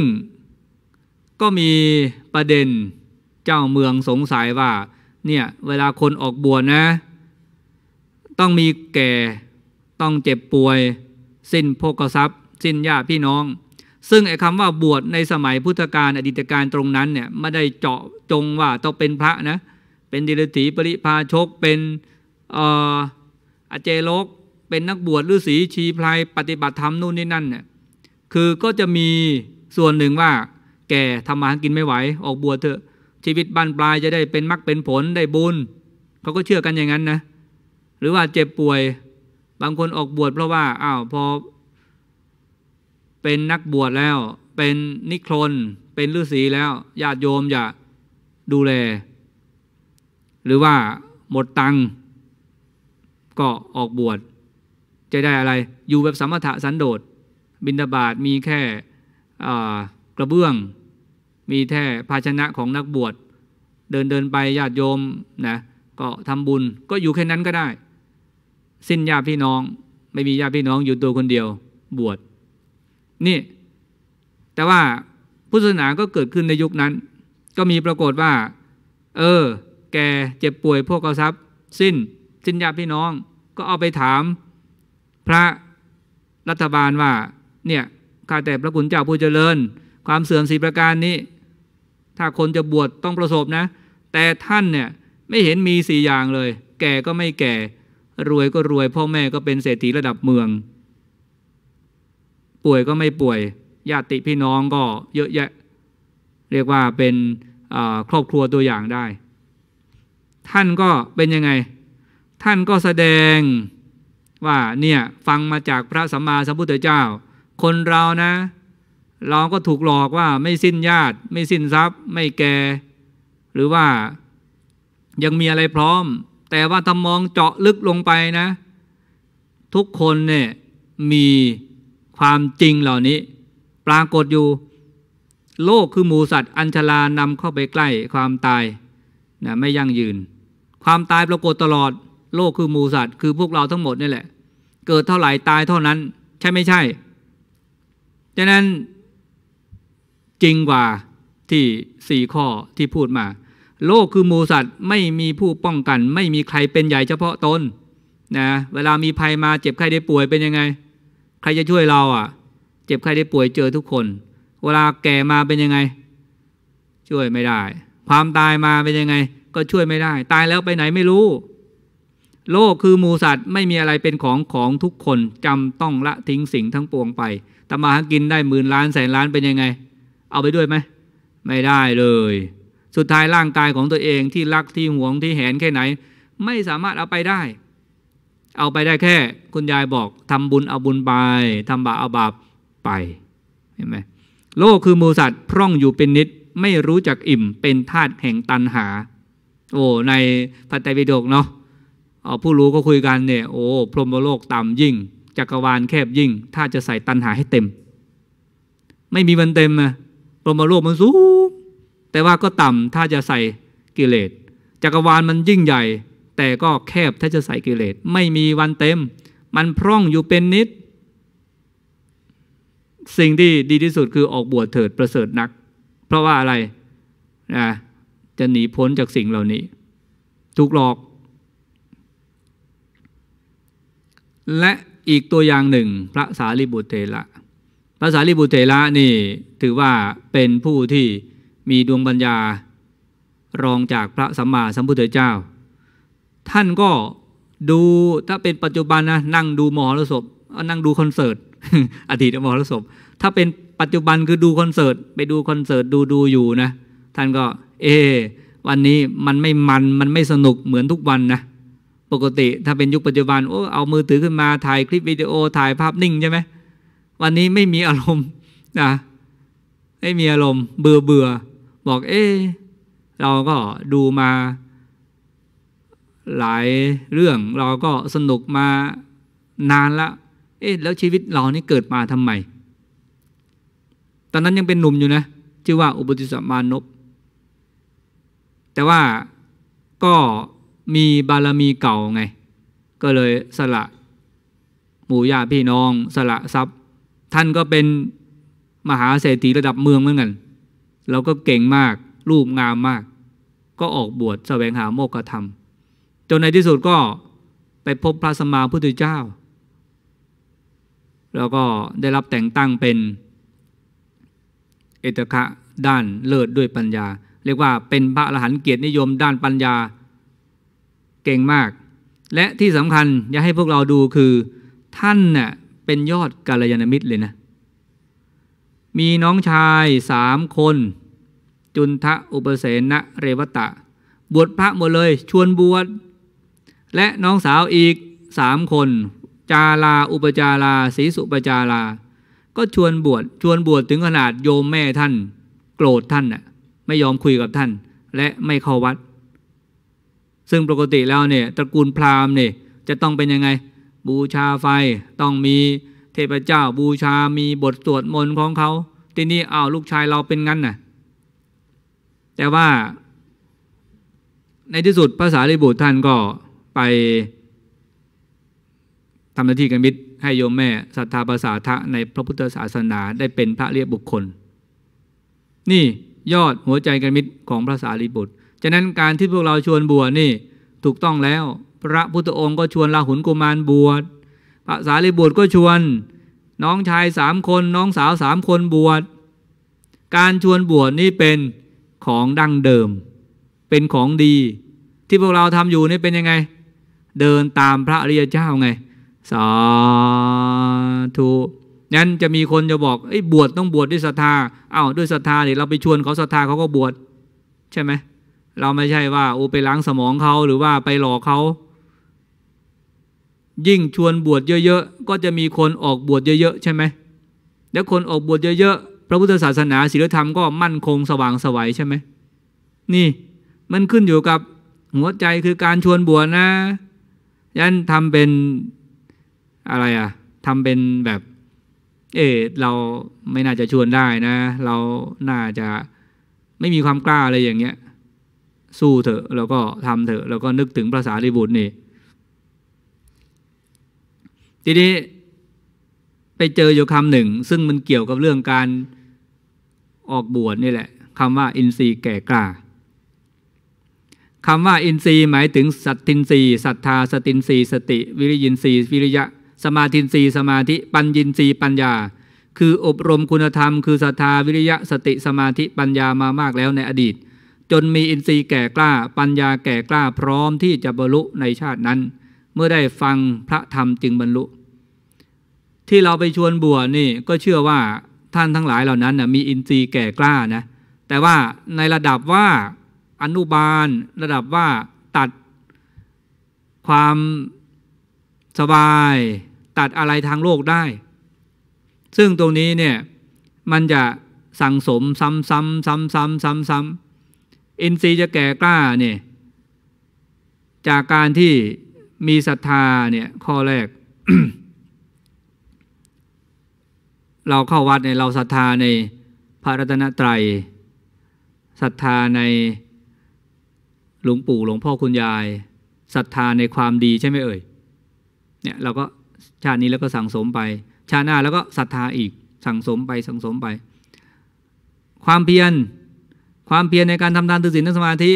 ก็มีประเด็นเจ้าเมืองสงสัยว่าเนี่ยเวลาคนออกบวชนะ ต้องมีแก่ต้องเจ็บป่วยสิ้นพกทรัพย์ สิ้นญาติพี่น้อง ซึ่งไอ้คำว่าบวชในสมัยพุทธกาลอดีตการตรงนั้นเนี่ยไม่ได้เจาะจงว่าต้องเป็นพระนะเป็นดิลถีปริพาชก เป็นอาเจโลกเป็นนักบวชฤาษีชีพลายปฏิบัติธรรมนู่นนี่นั่นเนี่ยคือก็จะมีส่วนหนึ่งว่า แก่ทำมาหากินไม่ไหว ออกบวชเถอะชีวิตบานปลายจะได้เป็นมรรคเป็นผลได้บุญเขาก็เชื่อกันอย่างนั้นนะ หรือว่าเจ็บป่วยบางคนออกบวชเพราะว่า อ้าว พอ เป็นนักบวชแล้ว เป็นนิครนเป็นฤาษีแล้วญาติโยมจะดูแล หรือว่าหมดตังก็ออกบวชจะได้อะไร อยู่แบบสมถะสันโดษบินดาบาตมีแค่กระเบื้องมีแท่ภาชนะของนักบวช เดินเดินไปญาติโยมนะก็ทำบุญก็อยู่แค่นั้นก็ได้ สิ้นญาติพี่น้องไม่มีญาติพี่น้องอยู่ตัวคนเดียวบวชนี่ แต่ว่าพุทธศาสนาก็เกิดขึ้นในยุคนั้น ก็มีปรากฏว่า เออ แกเจ็บป่วยพวกกระซับสิ้นสิ้นญาติพี่น้อง ก็เอาไปถาม พระรัฐบาลว่า เนี่ยข้าแต่พระคุณเจ้าผู้เจริญ ความเสื่อมสีประการนี้ถ้าคนจะบวชต้องประสบนะ แต่ท่านเนี่ย ไม่เห็นมีสี่อย่างเลย แก่ก็ไม่แก่ รวยก็รวยพ่อแม่ก็เป็นเศรษฐีระดับเมือง ป่วยก็ไม่ป่วยญาติพี่น้องก็เยอะแยะ เรียกว่าเป็นครอบครัวตัวอย่างได้ ท่านก็เป็นยังไง ท่านก็แสดงว่าเนี่ยฟังมาจากพระสัมมาสัมพุทธเจ้า คนเรานะเราก็ถูกหลอกว่าไม่สิ้นญาติไม่สิ้นทรัพย์ไม่แก่หรือว่ายังมีอะไรพร้อม แต่ว่าท้ามองเจาะลึกลงไปนะ ทุกคนเนี่ยมีความจริงเหล่านี้ ปรากฏอยู่ โลกคือหมูสัตว์ อัญชลานำเข้าไปใกล้ความตายนะไม่ยั่งยืน ความตายปรากฏตลอดโลกคือหมูสัตว์ คือพวกเราทั้งหมดนี่แหละ เกิดเท่าไหร่ตายเท่านั้น ใช่ไม่ใช่ดังนั้นจริงกว่าที่สี่ข้อที่พูดมา โลกคือมูสัตว์ไม่มีผู้ป้องกัน ไม่มีใครเป็นใหญ่เฉพาะตนนะ เวลามีภัยมา เจ็บใครได้ป่วยเป็นยังไง ใครจะช่วยเราอ่ะ เจ็บใครได้ป่วยเจอทุกคน เวลาแก่มาเป็นยังไง ช่วยไม่ได้ ความตายมาเป็นยังไง ก็ช่วยไม่ได้ ตายแล้วไปไหนไม่รู้ โลกคือมูสัตว์ไม่มีอะไรเป็นของของทุกคนจำต้องละทิ้งสิ่งทั้งปวงไปตำมาหากินได้หมื่นล้านแสนล้านเป็นยังไงเอาไปด้วยไหม ไม่ได้เลย สุดท้ายร่างกายของตัวเองที่รักที่หวงที่แหนแค่ไหน ไม่สามารถเอาไปได้ เอาไปได้แค่ คุณยายบอกทำบุญเอาบุญไปทำบาปเอาบาปไป เห็นไหมโลกคือมูสัตว์พร่องอยู่เป็นนิด ไม่รู้จักอิ่มเป็นธาตุแห่งตันหา โอ้ในพระไตรปิฎกเนาะผู้รู้ก็คุยกันเนี่ย โอ้พรหมโลกต่ำยิ่ง จักรวาลแคบยิ่ง ถ้าจะใส่ตันหาให้เต็ม ไม่มีวันเต็มอะมโลกมันสูงแต่ว่าก็ต่ำถ้าจะใส่กิเลสจักรวาลมันยิ่งใหญ่ แต่ก็แคบถ้าจะใส่กิเลสไม่มีวันเต็ม มันพร่องอยู่เป็นนิด สิ่งที่ดีที่สุดคือออกบวชเถิดประเสริฐนัก เพราะว่าอะไรนะจะหนีพ้นจากสิ่งเหล่านี้ถูกหลอก และอีกตัวอย่างหนึ่งพระสารีบุตรเทระภาษาลิบุเตระนี่ ถือว่าเป็นผู้ที่มีดวงปัญญา รองจากพระสัมมาสัมพุทธเจ้า ท่านก็ดูถ้าเป็นปัจจุบันนะ นั่งดูมหรสพนั่งดูคอนเสิร์ตอดีตมหรสพถ้าเป็นปัจจุบันคือดูคอนเสิร์ตไปดูคอนเสิร์ตดูดูอยู่นะ ท่านก็เอ วันนี้มันไม่มันมันไม่สนุกเหมือนทุกวันนะปกติถ้าเป็นยุคปัจจุบันโอ้เอามือถือขึ้นมาถ่ายคลิปวิดีโอถ่ายภาพนิ่งใช่ไหมวันนี้ไม่มีอารมณ์นะไม่มีอารมณ์เบื่อเบื่อบอกเอ๊เราก็ดูมาหลายเรื่องเราก็สนุกมานานละเอ๊แล้วชีวิตเรานี่เกิดมาทำไม ตอนนั้นยังเป็นหนุ่มอยู่นะ ชื่อว่าอุปติสมานพแต่ว่าก็มีบารมีเก่าไง ก็เลยสละหมู่ญาติพี่น้องสละทรัพย์ท่านก็เป็นมหาเศรษฐีระดับเมืองเหมือนกัน แล้วก็เก่งมาก รูปงามมาก ก็ออกบวชแสวงหาโมกขธรรม จนในที่สุดก็ไปพบพระสมมาพุทธเจ้า แล้วก็ได้รับแต่งตั้งเป็น เอตคะด้านเลิศด้วยปัญญา เรียกว่าเป็นพระอรหันต์เกียรตินิยมด้านปัญญา เก่งมาก และที่สำคัญอยากให้พวกเราดูคือท่านน่ะเป็นยอดกาลยานมิตรเลยนะ มีน้องชายสามคน จุนทะอุปเสนะเรวตะ บวชพระหมดเลย ชวนบวชและน้องสาวอีกสามคน จาราอุปจาราศีสุปจาราก็ชวนบวชชวนบวชถึงขนาดโยมแม่ท่าน โกรธท่านน่ะไม่ยอมคุยกับท่านและไม่เข้าวัด ซึ่งปกติแล้วเนี่ยตระกูลพราหมณ์เนี่ยจะต้องเป็นยังไงบูชาไฟต้องมีเทพเจ้าบูชามีบทสวดมนต์ของเขา ทีนี้อ้าวลูกชายเราเป็นงั้นน่ะ แต่ว่า ในที่สุดภาษาลิบุตรท่านก็ไปทำหน้าที่กันมิตรให้โยมแม่ศรัทธาภาษาทะในพระพุทธศาสนาได้เป็นพระเรียบบุคคล นี่ยอดหัวใจกันมิตรของภาษาลิบุตรฉะนั้นการที่พวกเราชวนบวชนี่ ถูกต้องแล้วพระพุทธองค์ก็ชวนลาหุนกุมารบวช พระสารีบุตรก็ชวน น้องชายสามคน น้องสาวสามคนบวช การชวนบวชนี่เป็นของดั้งเดิม เป็นของดี ที่พวกเราทำอยู่นี่เป็นยังไง เดินตามพระอริยเจ้าไงสาธุ นั้นจะมีคนจะบอกไอ้บวชต้องบวชด้วยศรัทธา เอา้าด้วยศรัทธาเดี๋ยวเราไปชวนเขาศรัทธาเขาก็บวช ใช่ไหม เราไม่ใช่ว่าโอไปล้างสมองเขาหรือว่าไปหลอกเขายิ่งชวนบวชเยอะๆก็จะมีคนออกบวชเยอะ ๆใช่ไหม แล้วคนออกบวชเยอะๆพระพุทธศาสนาศีลธรรมก็มั่นคงสว่างสวัยใช่ไหมนี่มันขึ้นอยู่กับหัวใจคือการชวนบวชนะยันทำเป็นอะไรอะ่ะ ทำเป็นแบบเออเราไม่น่าจะชวนได้นะ เราน่าจะไม่มีความกล้าอะไรอย่างเงี้ย สู้เถอะแล้วก็ทำเถอะแล้วก็นึกถึงภาษาริบุตรนี่ทีนี้ไปเจออยู่คำหนึ่ง ซึ่งมันเกี่ยวกับเรื่องการออกบวชนี่แหละคำว่าอินทรีย์แก่กล้าคำว่าอินทรีย์หมายถึงสัตตินทรีย์ศรัทธา สตินทรีย์สติ วิริยินทรีย์ วิริยะ สมาธินทรีย์สมาธิปัญญินทรีย์ปัญญา คืออบรมคุณธรรม คือศรัทธาวิริยะสติ สมาธิปัญญามามากแล้วในอดีต จนมีอินทรีย์แก่กล้า ปัญญาแก่กล้าพร้อมที่จะบรรลุในชาตินั้นเมื่อได้ฟังพระธรรมจึงบรรลุที่เราไปชวนบวชนี่ก็เชื่อว่าท่านทั้งหลายเหล่านั้นนะมีอินทรีย์แก่กล้านะ แต่ว่าในระดับว่าอนุบาลระดับว่าตัดความสบาย ตัดอะไรทางโลกได้ ซึ่งตรงนี้เนี่ยมันจะสั่งสมซ้ำซ้ำซ้ำซ้ำซ้ำซ้ำอินทรีย์จะแก่กล้าเนี่ยจากการที่มีศรัทธาเนี่ย ข้อแรก เราเข้าวัดเนี่ยเราศรัทธาในพระรัตนตรัยศรัทธาในหลวงปู่หลวงพ่อคุณยายศรัทธาในความดีใช่ไหมเอ่ย เนี่ย เราก็ชาตินี้แล้วก็สั่งสมไป ชาติหน้าแล้วก็ศรัทธาอีกสั่งสมไปสั่งสมไป ความเพียร ความเพียรในการทำทานตื่นสินนั่งสมาธิ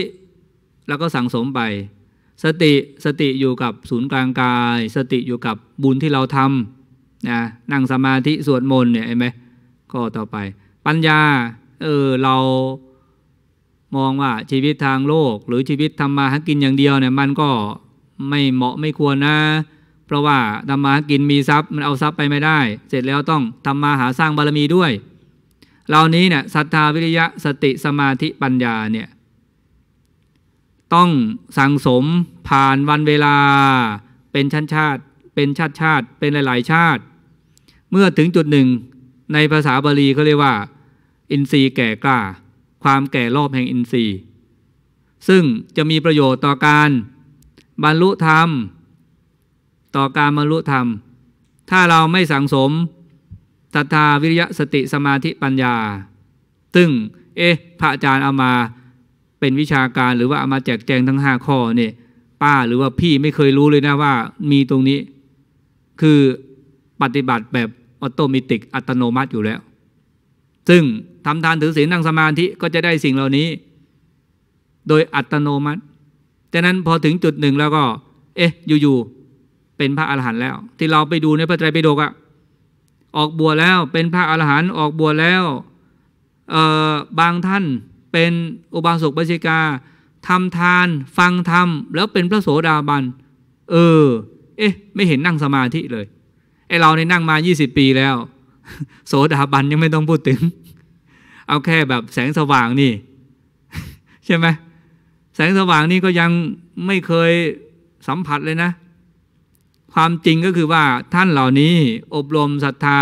แล้วก็สั่งสมไปสติสติอยู่กับศูนย์กลางกาย สติอยู่กับบุญที่เราทำนะนั่งสมาธิสวดมนต์เนี่ยเห็นไหมก็ต่อไป ปัญญาเออเรามองว่าชีวิตทางโลกหรือชีวิตทำมาหากินอย่างเดียวเนี่ยมันก็ไม่เหมาะไม่ควรนะเพราะว่าทำมาหากินมีทรัพย์มันเอาทรัพย์ไปไม่ได้ เสร็จแล้วต้องทำมาหาสร้างบารมีด้วย เหล่านี้เนี่ยศรัทธาวิริยะ สติสมาธิปัญญาเนี่ยต้องสั่งสมผ่านวันเวลา เป็นชั้นชาติเป็นชาติชาติเป็นหลายๆ ชาติ เมื่อถึงจุดหนึ่งในภาษาบาลีเขาเรียกว่า อินทรีย์แก่กล้าความแก่รอบแห่งอินทรีย์ ซึ่งจะมีประโยชน์ต่อการ บรรลุธรรม ต่อการบรรลุธรรม ถ้าเราไม่สั่งสมตัทธาวิริยะสติสมาธิปัญญา ตึ่งเอ๊ะพระอาจารย์เอามาเป็นวิชาการหรือว่าเอามาแจกแจงทั้งห้าข้อเนี่ย ป้าหรือว่าพี่ไม่เคยรู้เลยนะว่า มีตรงนี้ คือปฏิบัติแบบ ออโตมิติก อัตโนมัติอยู่แล้ว ซึ่งทำทานถือศีลนั่งสมาธิก็จะได้สิ่งเหล่านี้ โดยอัตโนมัติดังนั้นพอถึงจุดหนึ่งแล้วก็ เอ๊ะ อยู่ๆเป็นพระอาหารหันต์แล้ว ที่เราไปดูในพระไตรปิฎกอะออกบวชแล้วเป็นพระอาหารหันต์ออกบวชแล้วเออ่บางท่านเป็นอุบาสกบาชิกา ทำทาน ฟังธรรม แล้วเป็นพระโสดาบันเออเอ๊ะ ไม่เห็นนั่งสมาธิเลยไอเราในนั่งมา 20 ปีแล้ว โสดาบันยังไม่ต้องพูดถึง เอาแค่แบบแสงสว่างนี่ ใช่ไหม แสงสว่างนี่ก็ยังไม่เคยสัมผัสเลยนะ ความจริงก็คือว่าท่านเหล่านี้อบรมศรัทธา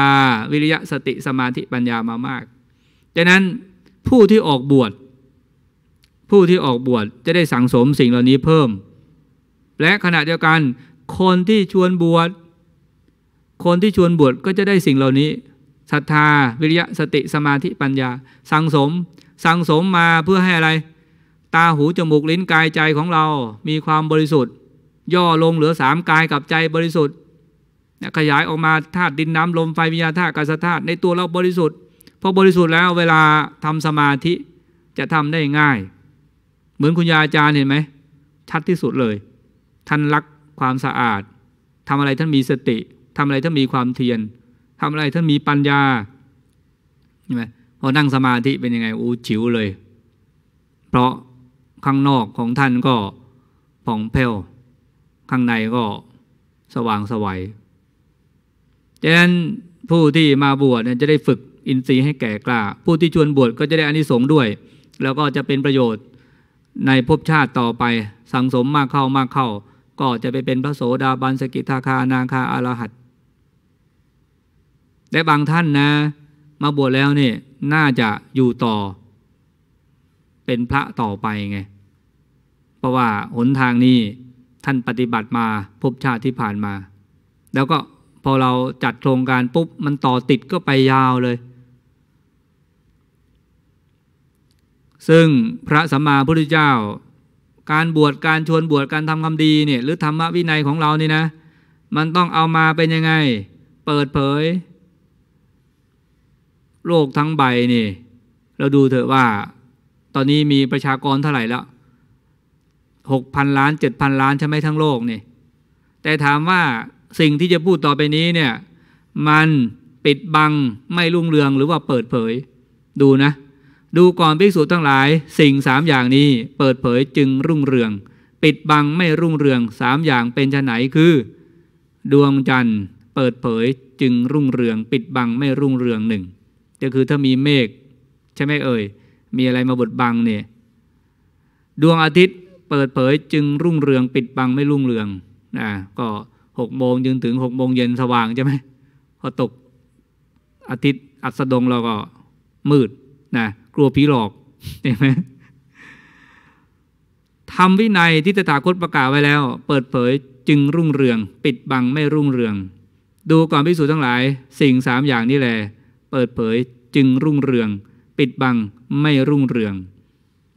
วิริยะสติสมาธิปัญญามามากดังนั้นผู้ที่ออกบวชผู้ที่ออกบวชจะได้สังสมสิ่งเหล่านี้เพิ่ม และขณะเดียวกันคนที่ชวนบวช คนที่ชวนบวชก็จะได้สิ่งเหล่านี้ศรัทธาวิริยะสติสมาธิปัญญา สังสม สังสมมาเพื่อให้อะไร ตาหู จมูก ลิ้นกายใจของเรามีความบริสุทธิ์ ย่อลงเหลือสามกายกับใจบริสุทธิ์ขยายออกมาธาตุดินน้ำลมไฟวิญญาธาตุกายธาตุในตัวเราบริสุทธิ์พอบริสุทธิ์แล้ว เวลาทำสมาธิจะทำได้ง่ายเหมือนคุณยาอาจารย์เห็นไหมชัดที่สุดเลย ท่านรักความสะอาด ทำอะไรท่านมีสติ ทำอะไรท่านมีความเทียน ทำอะไรท่านมีปัญญาใช่ไหมพอนั่งสมาธิเป็นยังไงอู้ฉิวเลย เพราะข้างนอกของท่าน ก็ผ่องแผ้วข้างในก็สว่างสวัยดังนั้นผู้ที่มาบวชจะได้ฝึกอินทรีย์ให้แก่กล้าผู้ที่ชวนบวชก็จะได้อานิสงส์ด้วย แล้วก็จะเป็นประโยชน์ในภพชาติต่อไปสังสมมากเข้ามากเข้า ก็จะไปเป็นพระโสดาบันสกิทาคานาคาอารหัตและบางท่านนะมาบวชแล้วนี่น่าจะอยู่ต่อ เป็นพระต่อไปไง เพราะว่าหนทางนี้ท่านปฏิบัติมาภพชาติที่ผ่านมา แล้วก็พอเราจัดโครงการ ปุ๊บมันต่อติดก็ไปยาวเลยซึ่งพระสัมมาพุทธเจ้า การบวชการชวนบวชการทำความดีเนี่ยหรือธรรมวินัยของเรานี่นะ มันต้องเอามาเป็นยังไง เปิดเผย โลกทั้งใบนี่เราดูเถอะว่า ตอนนี้มีประชากรเท่าไหร่แล้วหกพันล้าน เจ็ดพันล้านใช่ไหมทั้งโลกนี่แต่ถามว่าสิ่งที่จะพูดต่อไปนี้เนี่ย มันปิดบังไม่รุ่งเรืองหรือว่าเปิดเผย ดูนะดูก่อนภิกษุทั้งหลายสิ่งสามอย่างนี้เปิดเผยจึงรุ่งเรือง ปิดบังไม่รุ่งเรืองสามอย่างเป็นชนไหนคือ ดวงจันทร์ เปิดเผยจึงรุ่งเรือง ปิดบังไม่รุ่งเรืองหนึ่งก็คือถ้ามีเมฆใช่ไหมเอ่ยมีอะไรมาบดบังเนี่ยดวงอาทิตย์เปิดเผยจึง รุ่งเรืองปิดบังไม่รุ่งเรืองนะก็หกโมงจงถึงหกโมงเย็นสว่างใช่ไหมพอตกอาทิตย์อัสดงเราก็มืดนะกลัวผีหลอกเห็นไหมทำวินัยที่ตถาคตประกาศไว้แล้วเปิดเผยจึงรุ่งเรือง ปิดบังไม่รุ่งเรืองดูก่อนพิสูจทั้งหลาย สิ่งสามอย่าง นี้แหละเปิดเผยจึง รุ่งเรืองปิดบังไม่รุ่งเรือง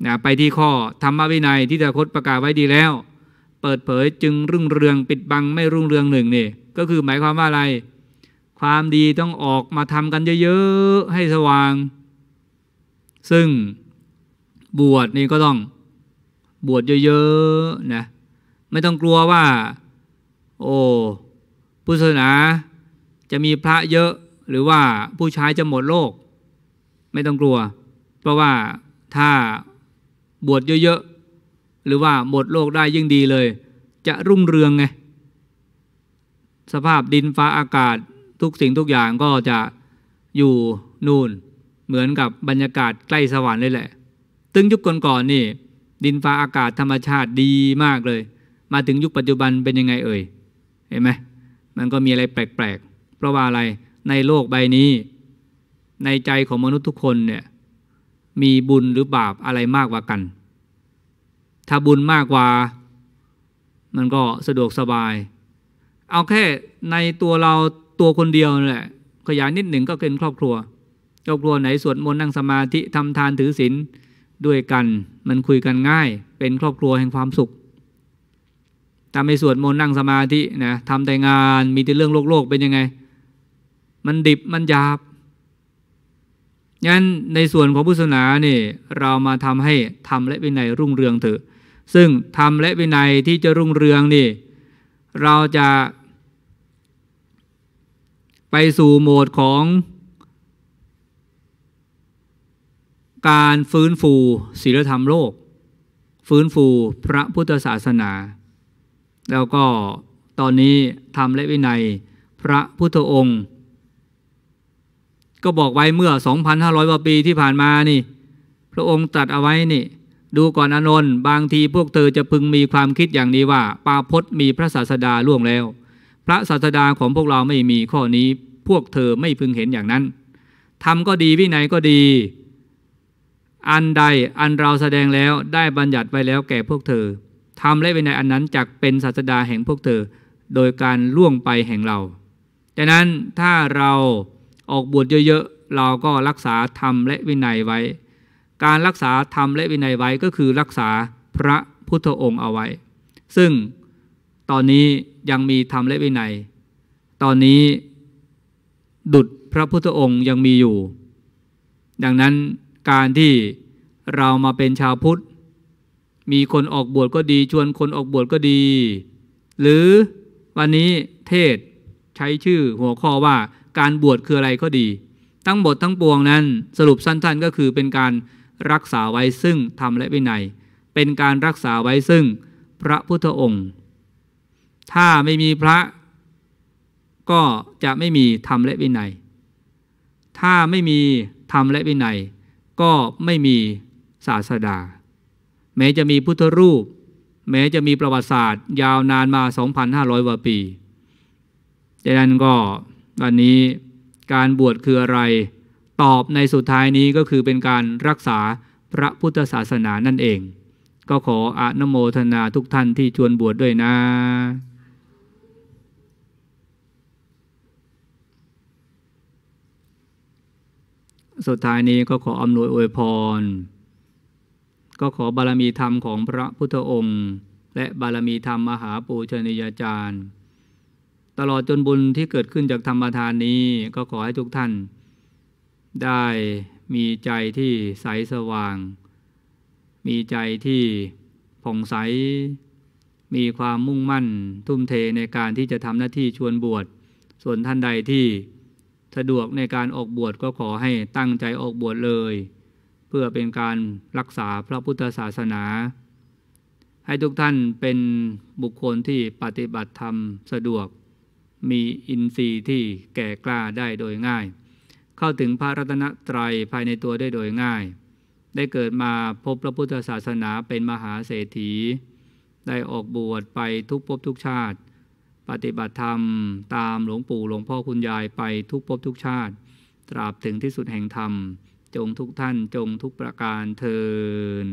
นะไปที่ข้อธรรมวินัยที่ตถาคตประกาศไว้ดีแล้ว เปิดเผยจึงรุ่งเรืองปิดบังไม่รุ่งเรืองหนึ่งนี่ ก็คือหมายความว่าอะไร ความดีต้องออกมาทำกันเยอะๆให้สว่างซึ่งบวชนี่ก็ต้องบวชเยอะๆนะไม่ต้องกลัวว่า โอ้พุทธศาสนาจะมีพระเยอะ หรือว่าผู้ชายจะหมดโลก ไม่ต้องกลัว เพราะว่าถ้าบวชเยอะ ๆ หรือว่าหมดโลกได้ยิ่งดีเลย จะรุ่งเรืองไง สภาพดินฟ้าอากาศทุกสิ่งทุกอย่างก็จะอยู่นูน่นเหมือนกับบรรยากาศใกล้สวรรค์เลยแหละ ตึงยุคก่อนๆนนี่ ดินฟ้าอากาศธรรมชาติดีมากเลย มาถึงยุคปัจจุบันเป็นยังไงเอ่ย เห็นไหม มันก็มีอะไรแปลกๆ เพราะว่าอะไร ในโลกใบนี้ ในใจของมนุษย์ทุกคนเนี่ย มีบุญหรือบาปอะไรมากกว่ากัน ถ้าบุญมากกว่า มันก็สะดวกสบาย เอาแค่ในตัวเราตัวคนเดียวแหละ ขยายนิดหนึ่งก็เป็นครอบครัวครอบครัวไหนสวดมนต์นั่งสมาธิทำทานถือศีลด้วยกัน มันคุยกันง่าย เป็นครอบครัวแห่งความสุขถ้าไม่สวดมนต์นั่งสมาธินะทำแต่งานมีแต่เรื่องโลกโลกเป็นยังไง มันดิบมันหยาบงั้นในส่วนของพุทธศาสนาเนี่ยเรามาทำให้ทำและวินัยรุ่งเรืองเถอะซึ่งทำและวินัยที่จะรุ่งเรืองนี่ เราจะ ไปสู่โหมดของการฟื้นฟูศีลธรรมโลก ฟื้นฟูพระพุทธศาสนา แล้วก็ตอนนี้ธรรมและวินัยพระพุทธองค์ก็บอกไว้เมื่อ 2,500กว่าปีที่ผ่านมานี่ พระองค์ตรัสเอาไว้นี่ ดูก่อนอนนท์บางทีพวกเธอจะพึงมีความคิดอย่างนี้ว่า ปาพจน์มีพระศาสดาล่วงแล้ว พระศาสดาของพวกเราไม่มีข้อนี้ พวกเธอไม่พึงเห็นอย่างนั้นทำก็ดีวินัยก็ดีอันใดอันเราแสดงแล้วได้บัญญัติไว้แล้วแก่พวกเธอทำและวินัยอันนั้นจักเป็นศาสดาแห่งพวกเธอโดยการล่วงไปแห่งเราดังนั้นถ้าเราออกบวชเยอะๆเราก็รักษาธรรมและวินัยไว้ การรักษาธรรมและวินัยไว้ก็คือรักษาพระพุทธองค์เอาไว้ ซึ่งตอนนี้ยังมีธรรมและวินัย ตอนนี้ ดุจพระพุทธองค์ยังมีอยู่ ดังนั้นการที่เรามาเป็นชาวพุทธ มีคนออกบวชก็ดีชวนคนออกบวชก็ดี หรือวันนี้เทศใช้ชื่อหัวข้อว่าการบวชคืออะไรก็ดี ทั้งหมดทั้งปวงนั้นสรุปสั้นๆก็คือเป็นการรักษาไว้ซึ่งธรรมและวินัย เป็นการรักษาไว้ซึ่งพระพุทธองค์ ถ้าไม่มีพระ ก็จะไม่มีธรรมและวินัย ถ้าไม่มีธรรมและวินัยก็ไม่มีศาสดา แม้จะมีพุทธรูป แม้จะมีประวัติศาสตร์ ยาวนานมา 2,500กว่าปีดังนั้นก็วันนี้การบวชคืออะไร ตอบในสุดท้ายนี้ก็คือเป็นการรักษาพระพุทธศาสนานั่นเอง ก็ขออนุโมทนาทุกท่านที่ชวนบวชดด้วยนะสุดท้ายนี้ก็ขออำนวยอวยพร ก็ขอบารมีธรรมของพระพุทธองค์ และบารมีธรรมมหาปูชนียาจารย์ ตลอดจนบุญที่เกิดขึ้นจากธรรมทานนี้ก็ขอให้ทุกท่านได้มีใจที่ใสสว่าง มีใจที่ผ่องใส มีความมุ่งมั่นทุ่มเทในการที่จะทำหน้าที่ชวนบวชส่วนท่านใดที่สะดวกในการออกบวชก็ขอให้ตั้งใจออกบวชเลย เพื่อเป็นการรักษาพระพุทธศาสนา ให้ทุกท่านเป็นบุคคลที่ปฏิบัติธรรมสะดวกมีอินทรีย์ที่แก่กล้าได้โดยง่าย เข้าถึงพระรัตนตรัยภายในตัวได้โดยง่าย ได้เกิดมาพบพระพุทธศาสนาเป็นมหาเศรษฐี ได้ออกบวชไปทุกภพทุกชาติปฏิบัติธรรมตามหลวงปู่หลวงพ่อคุณยายไปทุกภพทุกชาติ ตราบถึงที่สุดแห่งธรรม จงทุกท่านจงทุกประการเทิน